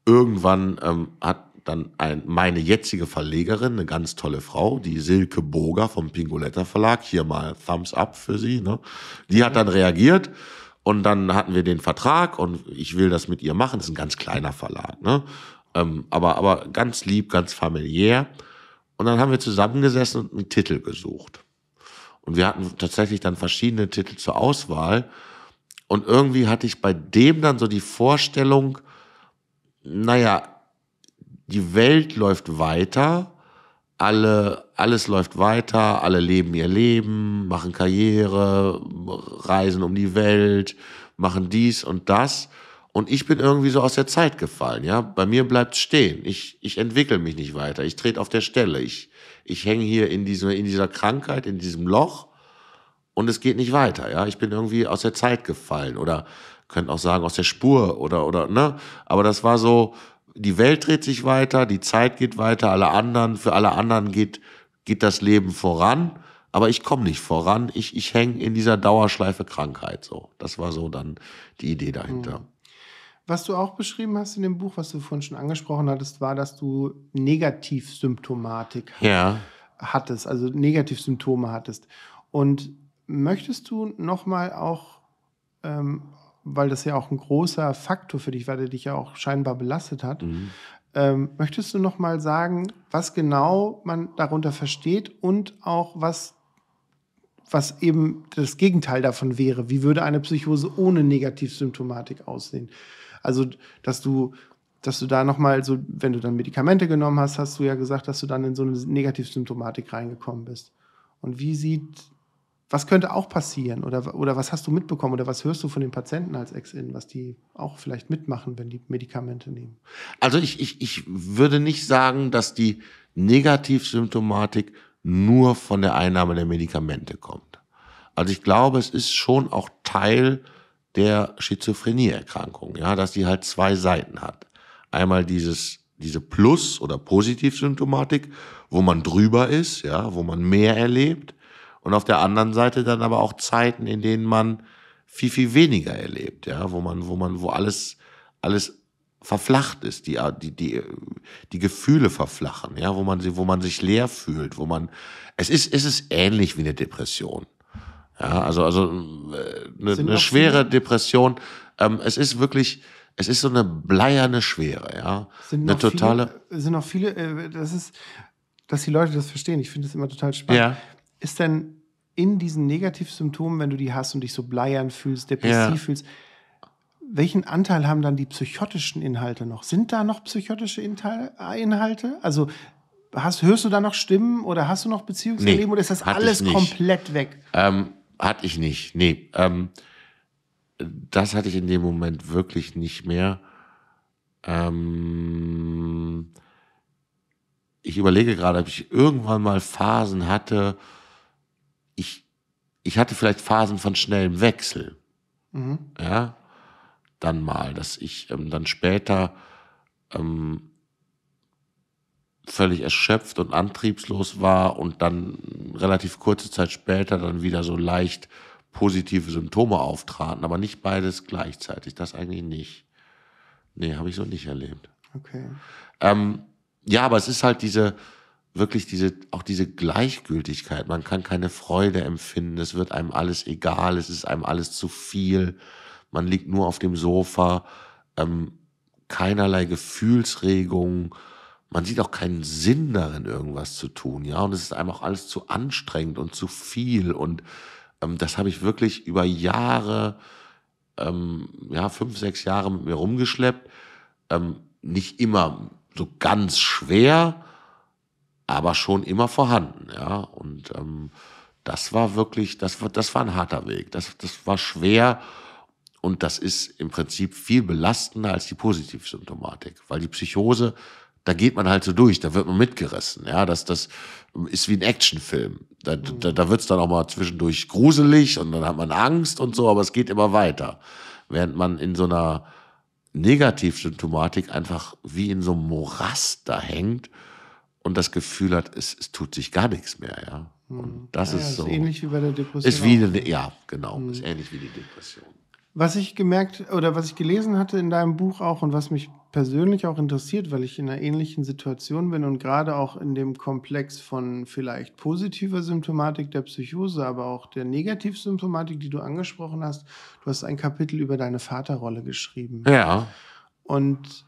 Irgendwann ähm, hat dann ein, meine jetzige Verlegerin, eine ganz tolle Frau, die Silke Boger vom Pingoletta Verlag, hier mal Thumbs up für sie, ne? die hat mhm. dann reagiert und dann hatten wir den Vertrag und ich will das mit ihr machen. Das ist ein ganz kleiner Verlag, ne? Ähm, aber, aber ganz lieb, ganz familiär. Und dann haben wir zusammengesessen und einen Titel gesucht. Und wir hatten tatsächlich dann verschiedene Titel zur Auswahl. Und irgendwie hatte ich bei dem dann so die Vorstellung, naja, die Welt läuft weiter, alle, alles läuft weiter, alle leben ihr Leben, machen Karriere, reisen um die Welt, machen dies und das. Und ich bin irgendwie so aus der Zeit gefallen, ja. Bei mir bleibt stehen. Ich, ich entwickle mich nicht weiter. Ich trete auf der Stelle. Ich, ich hänge hier in, diesem, in dieser Krankheit, in diesem Loch und es geht nicht weiter. Ja, ich bin irgendwie aus der Zeit gefallen oder könnten auch sagen aus der Spur oder oder ne. Aber das war so. Die Welt dreht sich weiter, die Zeit geht weiter, alle anderen für alle anderen geht geht das Leben voran, aber ich komme nicht voran. Ich ich hänge in dieser Dauerschleife Krankheit so. Das war so dann die Idee dahinter. Mhm. Was du auch beschrieben hast in dem Buch, was du vorhin schon angesprochen hattest, war, dass du Negativsymptomatik ja. hattest, also Negativsymptome hattest. Und möchtest du nochmal auch, ähm, weil das ja auch ein großer Faktor für dich war, der dich ja auch scheinbar belastet hat, mhm. ähm, möchtest du nochmal sagen, was genau man darunter versteht und auch was was eben das Gegenteil davon wäre. Wie würde eine Psychose ohne Negativsymptomatik aussehen? Also, dass du, dass du da nochmal so, wenn du dann Medikamente genommen hast, hast du ja gesagt, dass du dann in so eine Negativsymptomatik reingekommen bist. Und wie sieht, was könnte auch passieren? Oder, oder was hast du mitbekommen? Oder was hörst du von den Patienten als Ex-In, was die auch vielleicht mitmachen, wenn die Medikamente nehmen? Also ich, ich, ich würde nicht sagen, dass die Negativsymptomatik nur von der Einnahme der Medikamente kommt. Also ich glaube, es ist schon auch Teil der Schizophrenieerkrankung, ja, dass die halt zwei Seiten hat. Einmal dieses, diese Plus- oder Positivsymptomatik, wo man drüber ist, ja, wo man mehr erlebt. Und auf der anderen Seite dann aber auch Zeiten, in denen man viel, viel weniger erlebt, ja, wo man, wo man, wo alles, alles verflacht ist, die, die, die, die Gefühle verflachen, ja, wo man, sie, wo man sich leer fühlt, wo man, es ist, es ist ähnlich wie eine Depression. Ja, also, also eine, äh, eine schwere Depression. Ähm, es ist wirklich, es ist so eine bleierne Schwere, ja. Sind eine totale. Viele, sind noch viele, äh, das ist, dass die Leute das verstehen. Ich finde es immer total spannend. Ja. Ist denn in diesen Negativsymptomen, wenn du die hast und dich so bleiern fühlst, depressiv ja. fühlst, welchen Anteil haben dann die psychotischen Inhalte noch? Sind da noch psychotische Inhalte? Also hast, hörst du da noch Stimmen oder hast du noch Beziehungserleben nee, oder ist das alles komplett weg? Ähm, hatte ich nicht. Nee. Ähm, das hatte ich in dem Moment wirklich nicht mehr. Ähm, ich überlege gerade, ob ich irgendwann mal Phasen hatte. Ich, ich hatte vielleicht Phasen von schnellem Wechsel. Mhm. Ja, dann mal, dass ich ähm, dann später ähm, völlig erschöpft und antriebslos war und dann relativ kurze Zeit später dann wieder so leicht positive Symptome auftraten, aber nicht beides gleichzeitig. Das eigentlich nicht. Nee, habe ich so nicht erlebt. Okay. Ähm, ja, aber es ist halt diese, wirklich diese, auch diese Gleichgültigkeit. Man kann keine Freude empfinden. Es wird einem alles egal. Es ist einem alles zu viel. Man liegt nur auf dem Sofa. Ähm, keinerlei Gefühlsregung man sieht auch keinen Sinn darin, irgendwas zu tun, ja. Und es ist einem auch alles zu anstrengend und zu viel. Und ähm, das habe ich wirklich über Jahre, ähm, ja, fünf, sechs Jahre mit mir rumgeschleppt. Ähm, nicht immer so ganz schwer, aber schon immer vorhanden, ja. Und ähm, das war wirklich, das war, das war ein harter Weg. Das, das war schwer. Und das ist im Prinzip viel belastender als die Positivsymptomatik, weil die Psychose da geht man halt so durch, da wird man mitgerissen. Ja, das, das ist wie ein Actionfilm. Da, da, da wird es dann auch mal zwischendurch gruselig und dann hat man Angst und so, aber es geht immer weiter. Während man in so einer Negativsymptomatik einfach wie in so einem Morast da hängt und das Gefühl hat, es, es tut sich gar nichts mehr, ja. Hm. Und das ja, ist, ist so. Ist ähnlich wie bei der Depression. Ist wie eine, ne? ja, genau. Mhm. Ist ähnlich wie die Depression. Was ich gemerkt oder was ich gelesen hatte in deinem Buch auch und was mich persönlich auch interessiert, weil ich in einer ähnlichen Situation bin und gerade auch in dem Komplex von vielleicht positiver Symptomatik der Psychose, aber auch der Negativsymptomatik, die du angesprochen hast. Du hast ein Kapitel über deine Vaterrolle geschrieben. Ja. Und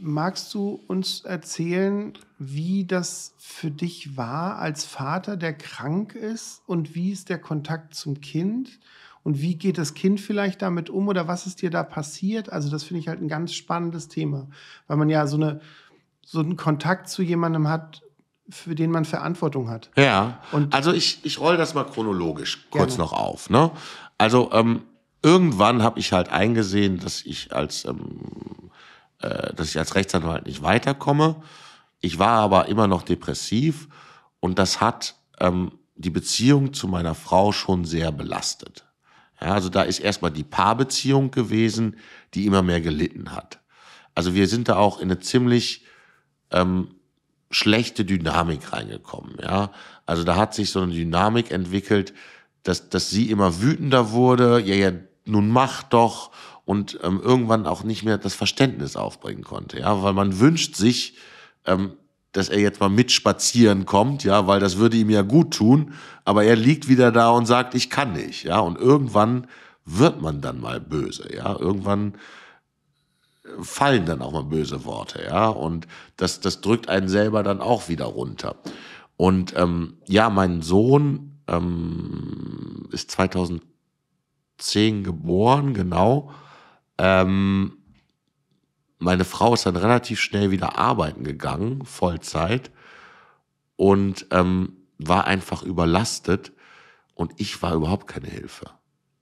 magst du uns erzählen, wie das für dich war als Vater, der krank ist und wie ist der Kontakt zum Kind? und wie geht das Kind vielleicht damit um oder was ist dir da passiert? Also das finde ich halt ein ganz spannendes Thema, weil man ja so, eine, so einen Kontakt zu jemandem hat, für den man Verantwortung hat. Ja, und also ich, ich roll das mal chronologisch gerne. kurz noch auf. Ne? Also ähm, irgendwann habe ich halt eingesehen, dass ich als, ähm, äh, dass ich als Rechtsanwalt nicht weiterkomme. Ich war aber immer noch depressiv und das hat ähm, die Beziehung zu meiner Frau schon sehr belastet. Ja, also da ist erstmal die Paarbeziehung gewesen, die immer mehr gelitten hat. Also wir sind da auch in eine ziemlich ähm, schlechte Dynamik reingekommen. Ja, also da hat sich so eine Dynamik entwickelt, dass dass sie immer wütender wurde. Ja, ja, nun mach doch und ähm, irgendwann auch nicht mehr das Verständnis aufbringen konnte. Ja, weil man wünscht sich ähm, dass er jetzt mal mitspazieren kommt, ja, weil das würde ihm ja gut tun. Aber er liegt wieder da und sagt, ich kann nicht, ja. Und irgendwann wird man dann mal böse, ja. Irgendwann äh, fallen dann auch mal böse Worte, ja. Und das, das drückt einen selber dann auch wieder runter. Und ähm, ja, mein Sohn ähm, ist 2010 geboren, genau. Ähm, meine Frau ist dann relativ schnell wieder arbeiten gegangen, Vollzeit, und ähm, war einfach überlastet und ich war überhaupt keine Hilfe.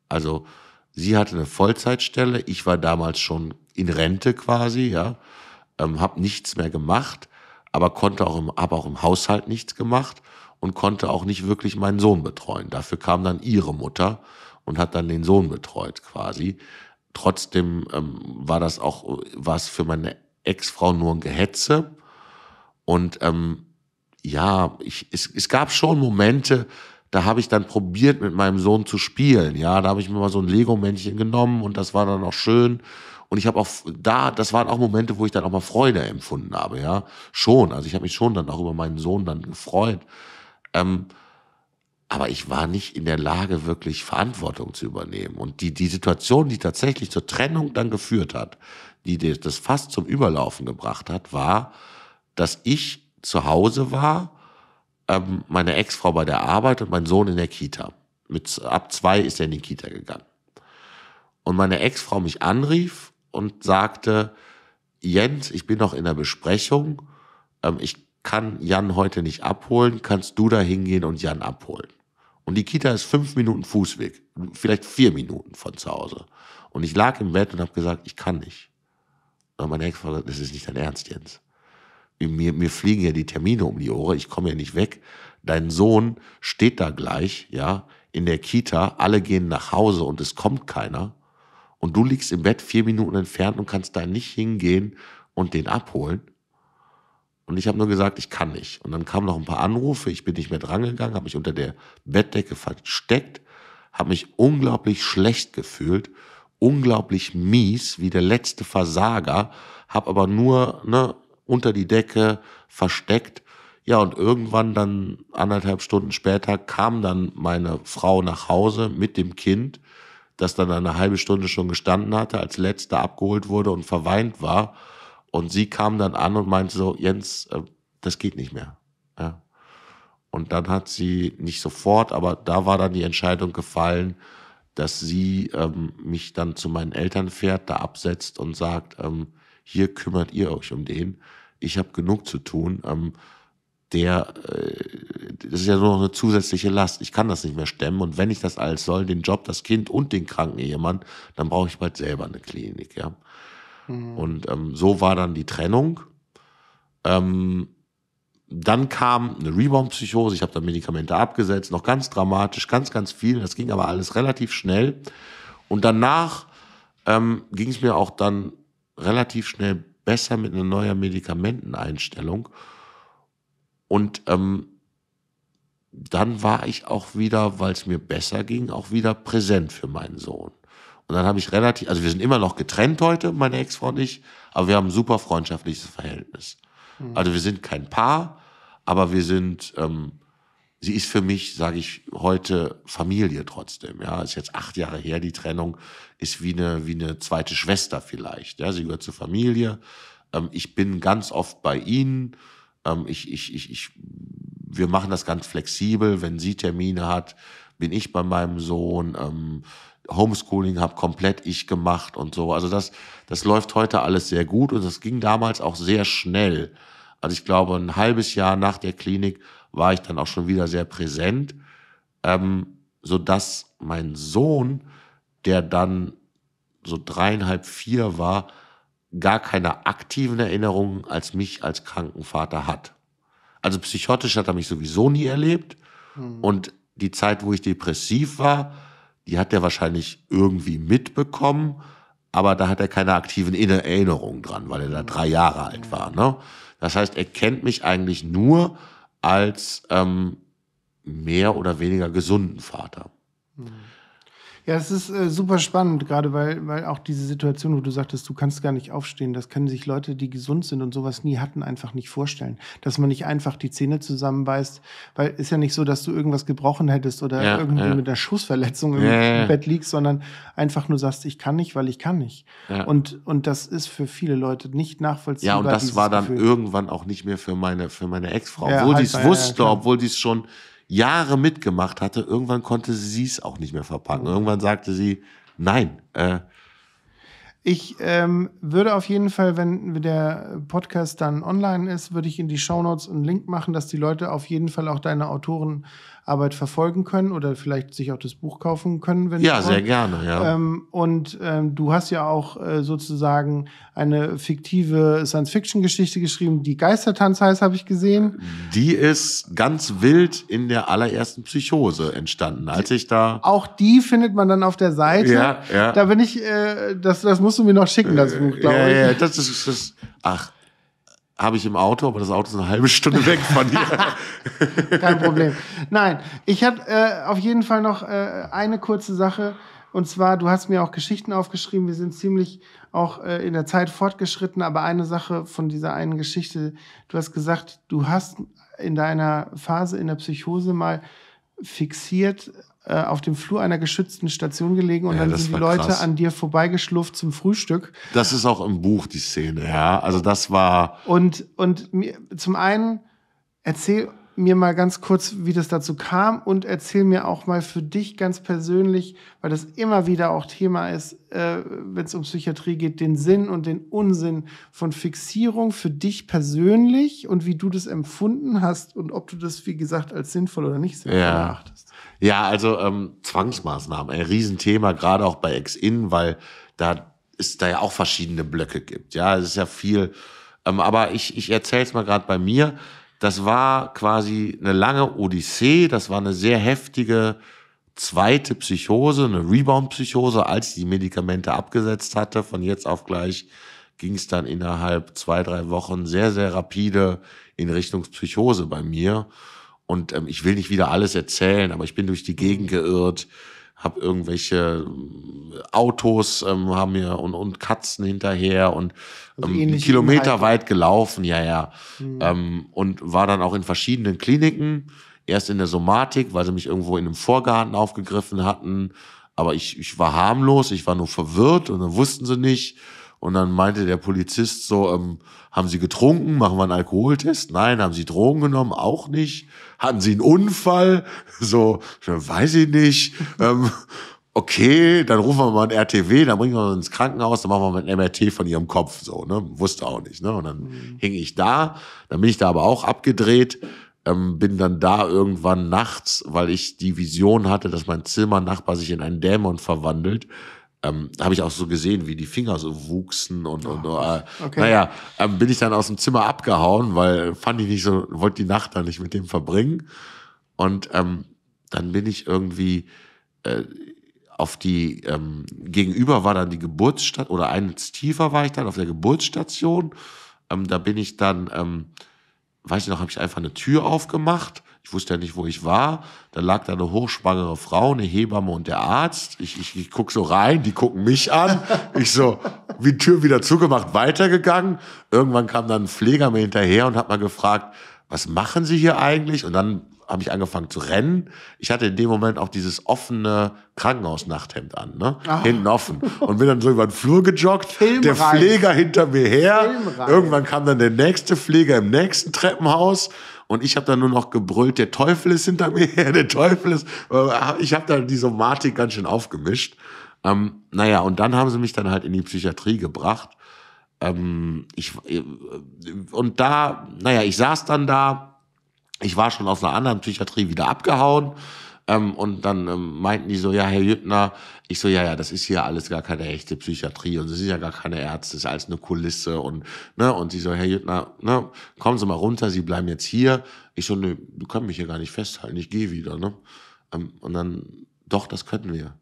Also sie hatte eine Vollzeitstelle, ich war damals schon in Rente quasi, ja, ähm, habe nichts mehr gemacht, aber konnte auch im, hab auch im Haushalt nichts gemacht und konnte auch nicht wirklich meinen Sohn betreuen. Dafür kam dann ihre Mutter und hat dann den Sohn betreut quasi. Trotzdem ähm, war das auch was für meine Ex-Frau nur ein Gehetze. Und ähm, ja, ich, es, es gab schon Momente, da habe ich dann probiert, mit meinem Sohn zu spielen. Ja, da habe ich mir mal so ein Lego-Männchen genommen und das war dann auch schön. Und ich habe auch da, das waren auch Momente, wo ich dann auch mal Freude empfunden habe, ja. Schon. Also ich habe mich schon dann auch über meinen Sohn dann gefreut. Ähm, aber ich war nicht in der Lage, wirklich Verantwortung zu übernehmen. Und die, die Situation, die tatsächlich zur Trennung dann geführt hat, die das fast zum Überlaufen gebracht hat, war, dass ich zu Hause war, ähm, meine Ex-Frau bei der Arbeit und mein Sohn in der Kita. Mit, ab zwei ist er in die Kita gegangen. Und meine Ex-Frau mich anrief und sagte, Jens, ich bin noch in der Besprechung, ähm, ich kann Jan heute nicht abholen, kannst du da hingehen und Jan abholen? Und die Kita ist fünf Minuten Fußweg, vielleicht vier Minuten von zu Hause. Und ich lag im Bett und habe gesagt, ich kann nicht. Und meine Ex-Frau sagt, das ist nicht dein Ernst, Jens. Mir, mir fliegen ja die Termine um die Ohren, ich komme ja nicht weg. Dein Sohn steht da gleich, ja, in der Kita, alle gehen nach Hause und es kommt keiner. Und du liegst im Bett vier Minuten entfernt und kannst da nicht hingehen und den abholen. Und ich habe nur gesagt, ich kann nicht. Und dann kamen noch ein paar Anrufe, ich bin nicht mehr drangegangen, habe mich unter der Bettdecke versteckt, habe mich unglaublich schlecht gefühlt, unglaublich mies, wie der letzte Versager, habe aber nur ne, unter die Decke versteckt. Ja, und irgendwann dann anderthalb Stunden später kam dann meine Frau nach Hause mit dem Kind, das dann eine halbe Stunde schon gestanden hatte, als letzter abgeholt wurde und verweint war. Und sie kam dann an und meinte so, Jens, äh, das geht nicht mehr. Ja. Und dann hat sie nicht sofort, aber da war dann die Entscheidung gefallen, dass sie ähm, mich dann zu meinen Eltern fährt, da absetzt und sagt, ähm, hier kümmert ihr euch um den. Ich habe genug zu tun. Ähm, der, äh, das ist ja nur noch eine zusätzliche Last. Ich kann das nicht mehr stemmen. Und wenn ich das alles soll, den Job, das Kind und den kranken Ehemann, dann brauche ich bald selber eine Klinik. Ja? Mhm. Und ähm, so war dann die Trennung. Ähm, dann kam eine Rebound-Psychose. Ich habe dann Medikamente abgesetzt, noch ganz dramatisch, ganz, ganz viel. Das ging aber alles relativ schnell. Und danach ähm, ging es mir auch dann relativ schnell besser mit einer neuen Medikamenteneinstellung. Und ähm, dann war ich auch wieder, weil es mir besser ging, auch wieder präsent für meinen Sohn. Und dann habe ich relativ, also wir sind immer noch getrennt heute, meine Ex-Frau und ich, aber wir haben ein super freundschaftliches Verhältnis. Mhm. Also wir sind kein Paar, aber wir sind, ähm, sie ist für mich, sage ich heute, Familie trotzdem. Ja, ist jetzt acht Jahre her, die Trennung ist wie eine, wie eine zweite Schwester vielleicht. Ja, sie gehört zur Familie. Ähm, ich bin ganz oft bei ihnen. Ähm, ich, ich, ich, ich, wir machen das ganz flexibel. Wenn sie Termine hat, bin ich bei meinem Sohn. Ähm, Homeschooling habe komplett ich gemacht und so. Also das, das läuft heute alles sehr gut und das ging damals auch sehr schnell. Also ich glaube, ein halbes Jahr nach der Klinik war ich dann auch schon wieder sehr präsent, ähm, so dass mein Sohn, der dann so dreieinhalb, vier war, gar keine aktiven Erinnerungen als mich als Krankenvater hat. Also psychotisch hat er mich sowieso nie erlebt mhm. und die Zeit, wo ich depressiv war, die hat er wahrscheinlich irgendwie mitbekommen, aber da hat er keine aktiven Erinnerungen dran, weil er da drei Jahre alt war. Ne? Das heißt, er kennt mich eigentlich nur als ähm, mehr oder weniger gesunden Vater. Mhm. Ja, es ist äh, super spannend, gerade weil, weil auch diese Situation, wo du sagtest, du kannst gar nicht aufstehen, das können sich Leute, die gesund sind und sowas nie hatten, einfach nicht vorstellen. Dass man nicht einfach die Zähne zusammenbeißt, weil ist ja nicht so, dass du irgendwas gebrochen hättest oder ja, irgendwie ja. mit einer Schussverletzung im, ja, Bett liegst, sondern einfach nur sagst, ich kann nicht, weil ich kann nicht. Und, und das ist für viele Leute nicht nachvollziehbar. Ja, und das war dann Gefühl. irgendwann auch nicht mehr für meine, für meine Ex-Frau, obwohl die es halt, wusste, obwohl die es schon Jahre mitgemacht hatte, irgendwann konnte sie es auch nicht mehr verpacken. Mhm. Irgendwann sagte sie, nein. Äh, ich ähm, würde auf jeden Fall, wenn der Podcast dann online ist, würde ich in die Shownotes einen Link machen, dass die Leute auf jeden Fall auch deine Autoren Arbeit verfolgen können oder vielleicht sich auch das Buch kaufen können, wenn Ja, sehr gerne, ja. Ähm, und ähm, du hast ja auch äh, sozusagen eine fiktive Science-Fiction-Geschichte geschrieben, die Geistertanz heißt, habe ich gesehen. Die ist ganz wild in der allerersten Psychose entstanden, als ich da. Auch die findet man dann auf der Seite. Ja, ja. Da bin ich, äh, das, das musst du mir noch schicken, das Buch, äh, glaube ich. ja, ich. Ja, das ist, das, ach habe ich im Auto, aber das Auto ist eine halbe Stunde weg von dir. Kein Problem. Nein, ich habe äh, auf jeden Fall noch äh, eine kurze Sache. Und zwar, du hast mir auch Geschichten aufgeschrieben. Wir sind ziemlich auch äh, in der Zeit fortgeschritten. Aber eine Sache von dieser einen Geschichte, du hast gesagt, du hast in deiner Phase in der Psychose mal fixiert äh, auf dem Flur einer geschützten Station gelegen und ja, dann sind die Leute krass. an dir vorbeigeschlurft zum Frühstück. Das ist auch im Buch die Szene, ja. Also das war. Und, und mir, zum einen erzähl mir mal ganz kurz, wie das dazu kam und erzähl mir auch mal für dich ganz persönlich, weil das immer wieder auch Thema ist, äh, wenn es um Psychiatrie geht, den Sinn und den Unsinn von Fixierung für dich persönlich und wie du das empfunden hast und ob du das, wie gesagt, als sinnvoll oder nicht sinnvoll ja. erachtest. Ja, also ähm, Zwangsmaßnahmen, ein Riesenthema, gerade auch bei Ex-In, weil da es da ja auch verschiedene Blöcke gibt. Ja, es ist ja viel. Ähm, aber ich, ich erzähle es mal gerade bei mir. Das war quasi eine lange Odyssee, das war eine sehr heftige zweite Psychose, eine Rebound-Psychose, als ich die Medikamente abgesetzt hatte. Von jetzt auf gleich ging es dann innerhalb zwei, drei Wochen sehr, sehr rapide in Richtung Psychose bei mir. Und ähm, ich will nicht wieder alles erzählen, aber ich bin durch die Gegend mhm. geirrt, habe irgendwelche ähm, Autos ähm, haben mir und, und Katzen hinterher und also ähm, also Kilometer weit gelaufen, ja, ja. Mhm. Ähm, und war dann auch in verschiedenen Kliniken. Erst in der Somatik, weil sie mich irgendwo in einem Vorgarten aufgegriffen hatten. Aber ich, ich war harmlos, ich war nur verwirrt und dann wussten sie nicht. Und dann meinte der Polizist so, ähm, haben Sie getrunken? Machen wir einen Alkoholtest? Nein, haben Sie Drogen genommen? Auch nicht. Hatten Sie einen Unfall? So, weiß ich nicht. ähm, okay, dann rufen wir mal einen RTW, dann bringen wir uns ins Krankenhaus, dann machen wir mal ein MRT von ihrem Kopf. So, ne? Wusste auch nicht. Ne? Und dann mhm. hing ich da, dann bin ich da aber auch abgedreht. Ähm, bin dann da irgendwann nachts, weil ich die Vision hatte, dass mein Zimmernachbar sich in einen Dämon verwandelt, ähm, habe ich auch so gesehen, wie die Finger so wuchsen und, und äh, okay. naja, ähm, bin ich dann aus dem Zimmer abgehauen, weil fand ich nicht so, wollte die Nacht dann nicht mit dem verbringen. Und ähm, dann bin ich irgendwie äh, auf die, ähm, gegenüber war dann die Geburtsstadt oder eins tiefer war ich dann auf der Geburtsstation. Ähm, da bin ich dann, ähm, weiß ich noch, habe ich einfach eine Tür aufgemacht ich wusste ja nicht, wo ich war. Da lag da eine hochschwangere Frau, eine Hebamme und der Arzt. Ich, ich, ich guck so rein, die gucken mich an. Ich so, wie Tür wieder zugemacht, weitergegangen. Irgendwann kam dann ein Pfleger mir hinterher und hat mal gefragt, was machen Sie hier eigentlich? Und dann habe ich angefangen zu rennen. Ich hatte in dem Moment auch dieses offene Krankenhausnachthemd an, ne? Ah. hinten offen. Und bin dann so über den Flur gejoggt, Filmreif. der Pfleger hinter mir her. Filmreif. Irgendwann kam dann der nächste Pfleger im nächsten Treppenhaus. Und ich habe dann nur noch gebrüllt, der Teufel ist hinter mir, der Teufel ist. Äh, ich habe da die Somatik ganz schön aufgemischt. Ähm, naja, und dann haben sie mich dann halt in die Psychiatrie gebracht. Ähm, ich, äh, und da, naja, ich saß dann da. Ich war schon aus einer anderen Psychiatrie wieder abgehauen. Ähm, und dann ähm, meinten die so, ja, Herr Jüttner, ich so, ja, ja, das ist hier alles gar keine echte Psychiatrie und das sind ja gar keine Ärzte, das ist alles eine Kulisse und, ne, und sie so, Herr Jüttner, ne, kommen Sie mal runter, Sie bleiben jetzt hier. Ich so, nö, du können mich hier gar nicht festhalten, ich gehe wieder, ne. Ähm, und dann, doch, das könnten wir.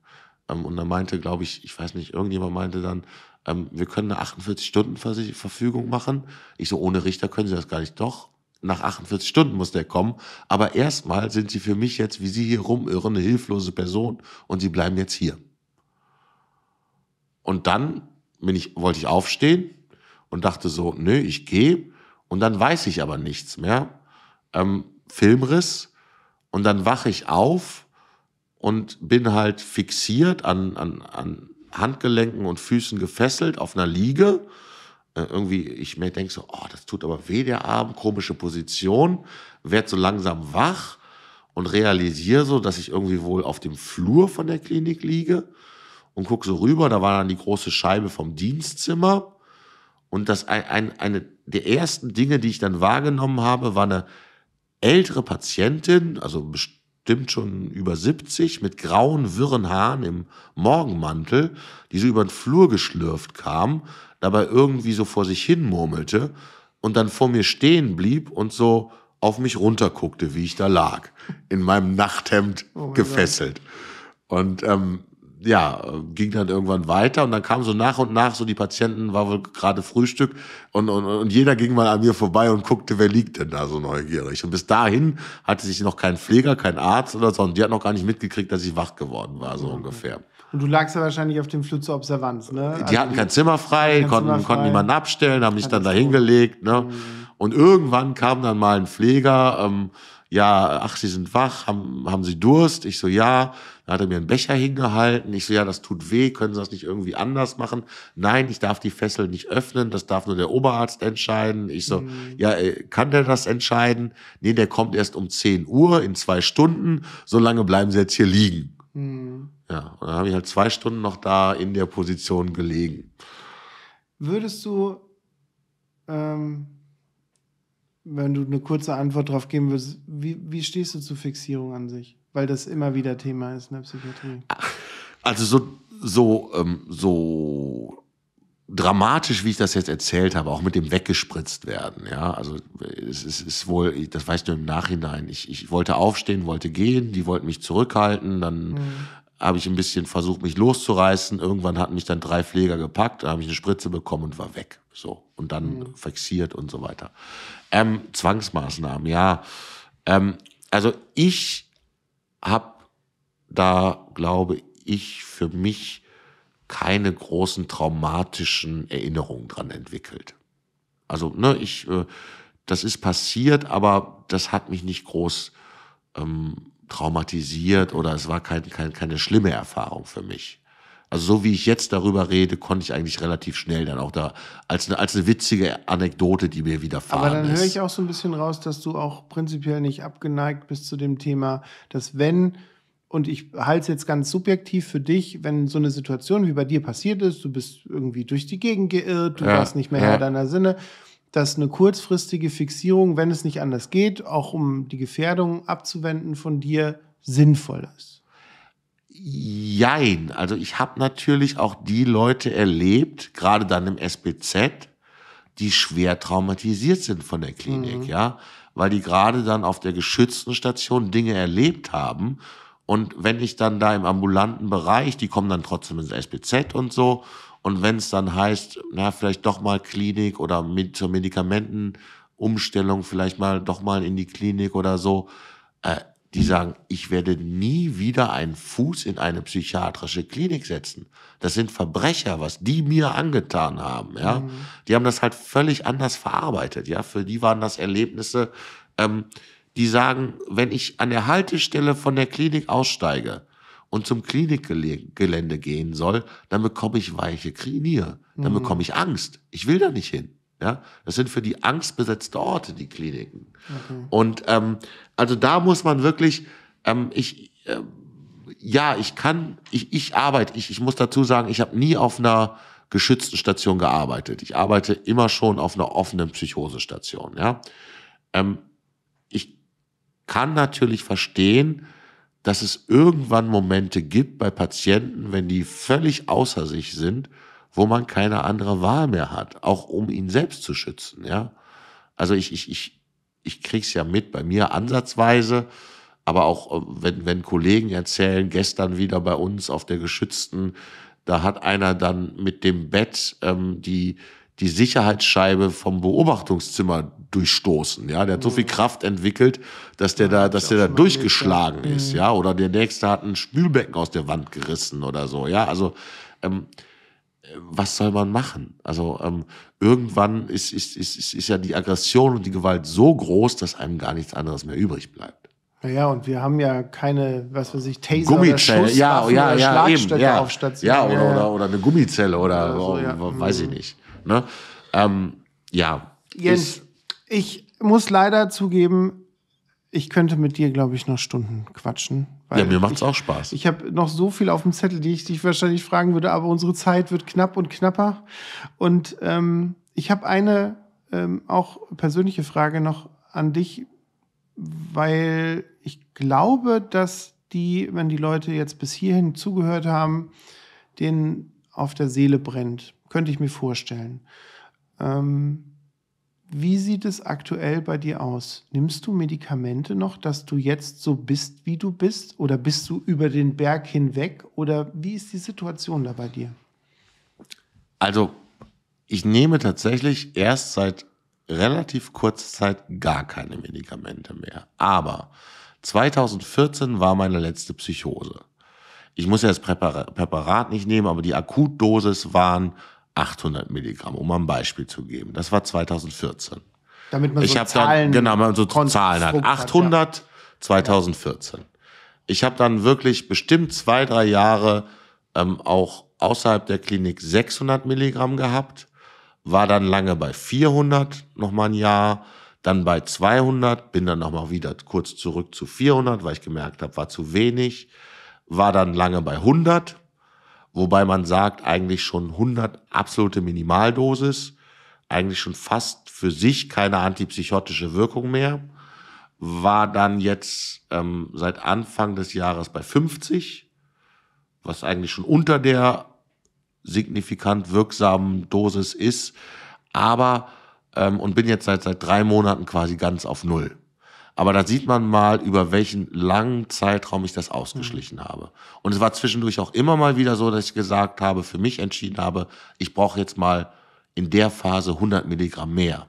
Ähm, und dann meinte, glaube ich, ich weiß nicht, irgendjemand meinte dann, ähm, wir können eine 48-Stunden-Verfügung machen. Ich so, ohne Richter können Sie das gar nicht. Doch, nach 48 Stunden muss der kommen. Aber erstmal sind sie für mich jetzt, wie sie hier rumirren, eine hilflose Person und sie bleiben jetzt hier. Und dann bin ich, wollte ich aufstehen und dachte so, nö, ich gehe. Und dann weiß ich aber nichts mehr. Ähm, Filmriss. Und dann wache ich auf und bin halt fixiert an, an, an Handgelenken und Füßen gefesselt auf einer Liege äh, irgendwie, ich mir denke so, oh, das tut aber weh, der Arm, komische Position, werd so langsam wach und realisiere so, dass ich irgendwie wohl auf dem Flur von der Klinik liege und gucke so rüber, da war dann die große Scheibe vom Dienstzimmer und das ein, ein, eine der ersten Dinge, die ich dann wahrgenommen habe, war eine ältere Patientin, also bestimmt bestimmt schon über 70, mit grauen, wirren Haaren im Morgenmantel, die so über den Flur geschlürft kam, dabei irgendwie so vor sich hin murmelte und dann vor mir stehen blieb und so auf mich runterguckte, wie ich da lag, in meinem Nachthemd oh mein gefesselt. Gott. Und ähm, ja, ging dann irgendwann weiter und dann kam so nach und nach so die Patienten, war wohl gerade Frühstück und, und, und jeder ging mal an mir vorbei und guckte, wer liegt denn da so neugierig. Und bis dahin hatte sich noch kein Pfleger, kein Arzt oder so und die hat noch gar nicht mitgekriegt, dass ich wach geworden war, so mhm. ungefähr. Und du lagst ja wahrscheinlich auf dem Flur zur Observanz, ne? Die also hatten kein Zimmer frei, kein konnten, Zimmer frei. konnten niemanden abstellen, haben mich dann da hingelegt, ne? Mhm. Und irgendwann kam dann mal ein Pfleger, ähm, ja, ach, Sie sind wach, haben, haben Sie Durst? Ich so, ja. Da hat er mir einen Becher hingehalten. Ich so, ja, das tut weh, können Sie das nicht irgendwie anders machen? Nein, ich darf die Fessel nicht öffnen, das darf nur der Oberarzt entscheiden. Ich so, mhm. ja, äh, kann der das entscheiden? Nee, der kommt erst um 10 Uhr in zwei Stunden. solange bleiben Sie jetzt hier liegen. Mhm. Ja, und dann habe ich halt zwei Stunden noch da in der Position gelegen. Würdest du, ähm, wenn du eine kurze Antwort drauf geben würdest, wie, wie stehst du zur Fixierung an sich? Weil das immer wieder Thema ist in ne, der Psychiatrie. Also so, so, ähm, so dramatisch, wie ich das jetzt erzählt habe, auch mit dem weggespritzt werden. Ja, also es ist, ist wohl, das weißt du im Nachhinein. Ich, ich wollte aufstehen, wollte gehen, die wollten mich zurückhalten, dann mhm. habe ich ein bisschen versucht, mich loszureißen. Irgendwann hatten mich dann drei Pfleger gepackt, da habe ich eine Spritze bekommen und war weg. So und dann mhm. fixiert und so weiter. Ähm, Zwangsmaßnahmen, ja. Ähm, also ich habe da, glaube ich, für mich keine großen traumatischen Erinnerungen dran entwickelt. Also, ne, ich, äh, das ist passiert, aber das hat mich nicht groß ähm, traumatisiert oder es war kein, kein, keine schlimme Erfahrung für mich. Also so wie ich jetzt darüber rede, konnte ich eigentlich relativ schnell dann auch da als eine, als eine witzige Anekdote, die mir widerfahren ist. Aber dann ist. höre ich auch so ein bisschen raus, dass du auch prinzipiell nicht abgeneigt bist zu dem Thema, dass wenn und ich halte es jetzt ganz subjektiv für dich, wenn so eine Situation wie bei dir passiert ist, du bist irgendwie durch die Gegend geirrt, du ja, warst nicht mehr ja. Herr deiner Sinne, dass eine kurzfristige Fixierung, wenn es nicht anders geht, auch um die Gefährdung abzuwenden von dir, sinnvoll ist. Jein. Also ich habe natürlich auch die Leute erlebt, gerade dann im SBZ, die schwer traumatisiert sind von der Klinik, mhm. ja, weil die gerade dann auf der geschützten Station Dinge erlebt haben. Und wenn ich dann da im ambulanten Bereich, die kommen dann trotzdem ins SBZ und so. Und wenn es dann heißt, na, vielleicht doch mal Klinik oder mit zur Medikamentenumstellung, vielleicht mal doch mal in die Klinik oder so, äh, die sagen, ich werde nie wieder einen Fuß in eine psychiatrische Klinik setzen. Das sind Verbrecher, was die mir angetan haben. Ja, mhm. die haben das halt völlig anders verarbeitet. Ja, für die waren das Erlebnisse. Ähm, die sagen, wenn ich an der Haltestelle von der Klinik aussteige und zum Klinikgelände gehen soll, dann bekomme ich weiche Knie, dann mhm. bekomme ich Angst. Ich will da nicht hin. Ja, das sind für die angstbesetzte Orte, die Kliniken. Okay. Und ähm, also da muss man wirklich, ähm, ich, äh, ja, ich kann, ich, ich arbeite, ich, ich muss dazu sagen, ich habe nie auf einer geschützten Station gearbeitet. Ich arbeite immer schon auf einer offenen Psychosestation. Ja? Ähm, ich kann natürlich verstehen, dass es irgendwann Momente gibt bei Patienten, wenn die völlig außer sich sind wo man keine andere Wahl mehr hat, auch um ihn selbst zu schützen. Ja? Also ich, ich, ich, ich krieg's ja mit bei mir ansatzweise, aber auch äh, wenn, wenn Kollegen erzählen, gestern wieder bei uns auf der geschützten, da hat einer dann mit dem Bett ähm, die, die Sicherheitsscheibe vom Beobachtungszimmer durchstoßen. Ja, der hat so viel mhm. Kraft entwickelt, dass der da, dass der da durchgeschlagen ist. Mhm. Ja, oder der nächste hat ein Spülbecken aus der Wand gerissen oder so. Ja, also ähm, was soll man machen? Also ähm, irgendwann ist, ist, ist, ist ja die Aggression und die Gewalt so groß, dass einem gar nichts anderes mehr übrig bleibt. Naja, und wir haben ja keine, was weiß ich, Taser Gummizelle, oder ja, ja, ja, eben, ja. auf Station. Ja, oder, Oder, oder eine Gummizelle oder, oder so, ja. weiß ich mhm. nicht. Ne? Ähm, ja. Jens, ich muss leider zugeben, ich könnte mit dir, glaube ich, noch Stunden quatschen ja, mir macht es auch Spaß. Ich habe noch so viel auf dem Zettel, die ich dich wahrscheinlich fragen würde, aber unsere Zeit wird knapp und knapper. Und ähm, ich habe eine ähm, auch persönliche Frage noch an dich, weil ich glaube, dass die, wenn die Leute jetzt bis hierhin zugehört haben, denen auf der Seele brennt. Könnte ich mir vorstellen. Ähm, wie sieht es aktuell bei dir aus? Nimmst du Medikamente noch, dass du jetzt so bist, wie du bist? Oder bist du über den Berg hinweg? Oder wie ist die Situation da bei dir? Also, ich nehme tatsächlich erst seit relativ kurzer Zeit gar keine Medikamente mehr. Aber 2014 war meine letzte Psychose. Ich muss ja das Präparat nicht nehmen, aber die Akutdosis waren 800 Milligramm, um mal ein Beispiel zu geben. Das war 2014. Damit man ich so Zahlen, dann, genau, man so Zahlen hat. 800 hat, ja. 2014. Ich habe dann wirklich bestimmt zwei, drei Jahre ähm, auch außerhalb der Klinik 600 Milligramm gehabt, war dann lange bei 400 noch mal ein Jahr, dann bei 200, bin dann noch mal wieder kurz zurück zu 400, weil ich gemerkt habe, war zu wenig, war dann lange bei 100 wobei man sagt, eigentlich schon 100 absolute Minimaldosis, eigentlich schon fast für sich keine antipsychotische Wirkung mehr, war dann jetzt ähm, seit Anfang des Jahres bei 50, was eigentlich schon unter der signifikant wirksamen Dosis ist, aber ähm, und bin jetzt seit, seit drei Monaten quasi ganz auf Null. Aber da sieht man mal, über welchen langen Zeitraum ich das ausgeschlichen mhm. habe. Und es war zwischendurch auch immer mal wieder so, dass ich gesagt habe, für mich entschieden habe, ich brauche jetzt mal in der Phase 100 Milligramm mehr.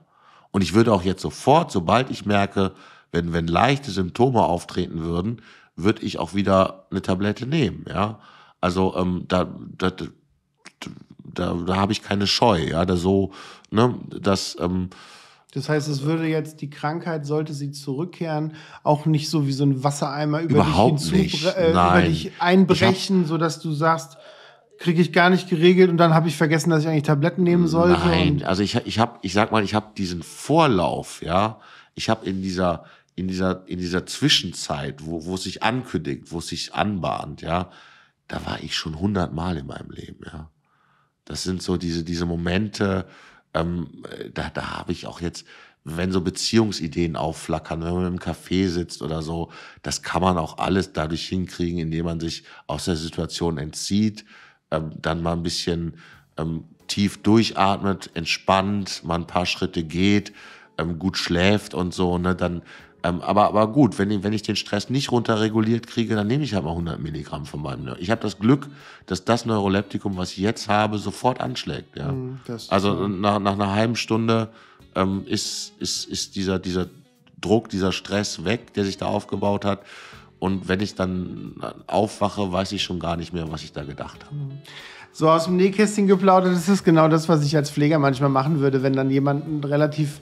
Und ich würde auch jetzt sofort, sobald ich merke, wenn, wenn leichte Symptome auftreten würden, würde ich auch wieder eine Tablette nehmen, ja. Also ähm, da, da, da, da, da habe ich keine Scheu, ja, da so, ne, das, ähm, das heißt, es würde jetzt die Krankheit, sollte sie zurückkehren, auch nicht so wie so ein Wassereimer über Überhaupt dich, nicht. Äh, über dich einbrechen, hab... sodass du sagst, kriege ich gar nicht geregelt und dann habe ich vergessen, dass ich eigentlich Tabletten nehmen sollte. Nein, also ich, ich habe, ich sag mal, ich habe diesen Vorlauf, ja. Ich habe in dieser, in dieser, in dieser Zwischenzeit, wo, wo es sich ankündigt, wo es sich anbahnt, ja, da war ich schon hundertmal in meinem Leben, ja. Das sind so diese, diese Momente, ähm, äh, da, da habe ich auch jetzt, wenn so Beziehungsideen aufflackern, wenn man im Café sitzt oder so, das kann man auch alles dadurch hinkriegen, indem man sich aus der Situation entzieht, ähm, dann mal ein bisschen ähm, tief durchatmet, entspannt, mal ein paar Schritte geht, ähm, gut schläft und so, ne, dann ähm, aber, aber gut, wenn ich, wenn ich den Stress nicht runterreguliert kriege, dann nehme ich aber 100 Milligramm von meinem Neur Ich habe das Glück, dass das Neuroleptikum, was ich jetzt habe, sofort anschlägt. Ja. Hm, das also nach, nach einer halben Stunde ähm, ist, ist, ist dieser, dieser Druck, dieser Stress weg, der sich da aufgebaut hat. Und wenn ich dann aufwache, weiß ich schon gar nicht mehr, was ich da gedacht habe. Hm. So aus dem Nähkästchen geplaudert, das ist genau das, was ich als Pfleger manchmal machen würde, wenn dann jemand relativ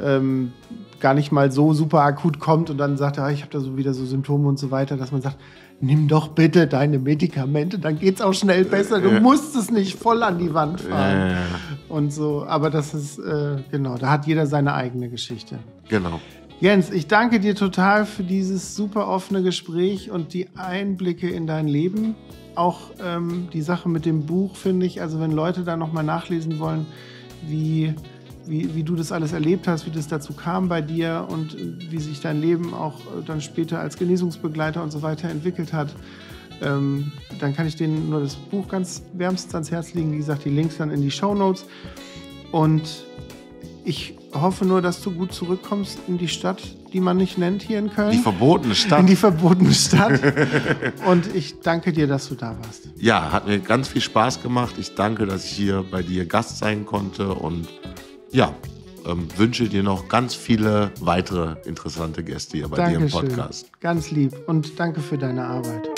ähm, gar nicht mal so super akut kommt und dann sagt, ah, ich habe da so wieder so Symptome und so weiter, dass man sagt, nimm doch bitte deine Medikamente, dann geht es auch schnell äh, besser. Du musst es nicht voll an die Wand fahren. Ja. Und so, aber das ist, äh, genau, da hat jeder seine eigene Geschichte. Genau. Jens, ich danke dir total für dieses super offene Gespräch und die Einblicke in dein Leben. Auch ähm, die Sache mit dem Buch finde ich, also wenn Leute da nochmal nachlesen wollen, wie wie, wie du das alles erlebt hast, wie das dazu kam bei dir und wie sich dein Leben auch äh, dann später als Genesungsbegleiter und so weiter entwickelt hat. Ähm, dann kann ich denen nur das Buch ganz wärmstens ans Herz legen. Wie gesagt, die Links dann in die Show Notes. Und ich hoffe nur, dass du gut zurückkommst in die Stadt, die man nicht nennt hier in Köln. Die verbotene Stadt. In die verbotene Stadt. Und ich danke dir, dass du da warst. Ja, hat mir ganz viel Spaß gemacht. Ich danke, dass ich hier bei dir Gast sein konnte und ja, ähm, wünsche dir noch ganz viele weitere interessante Gäste hier bei Dankeschön. dir im Podcast. Ganz lieb und danke für deine Arbeit.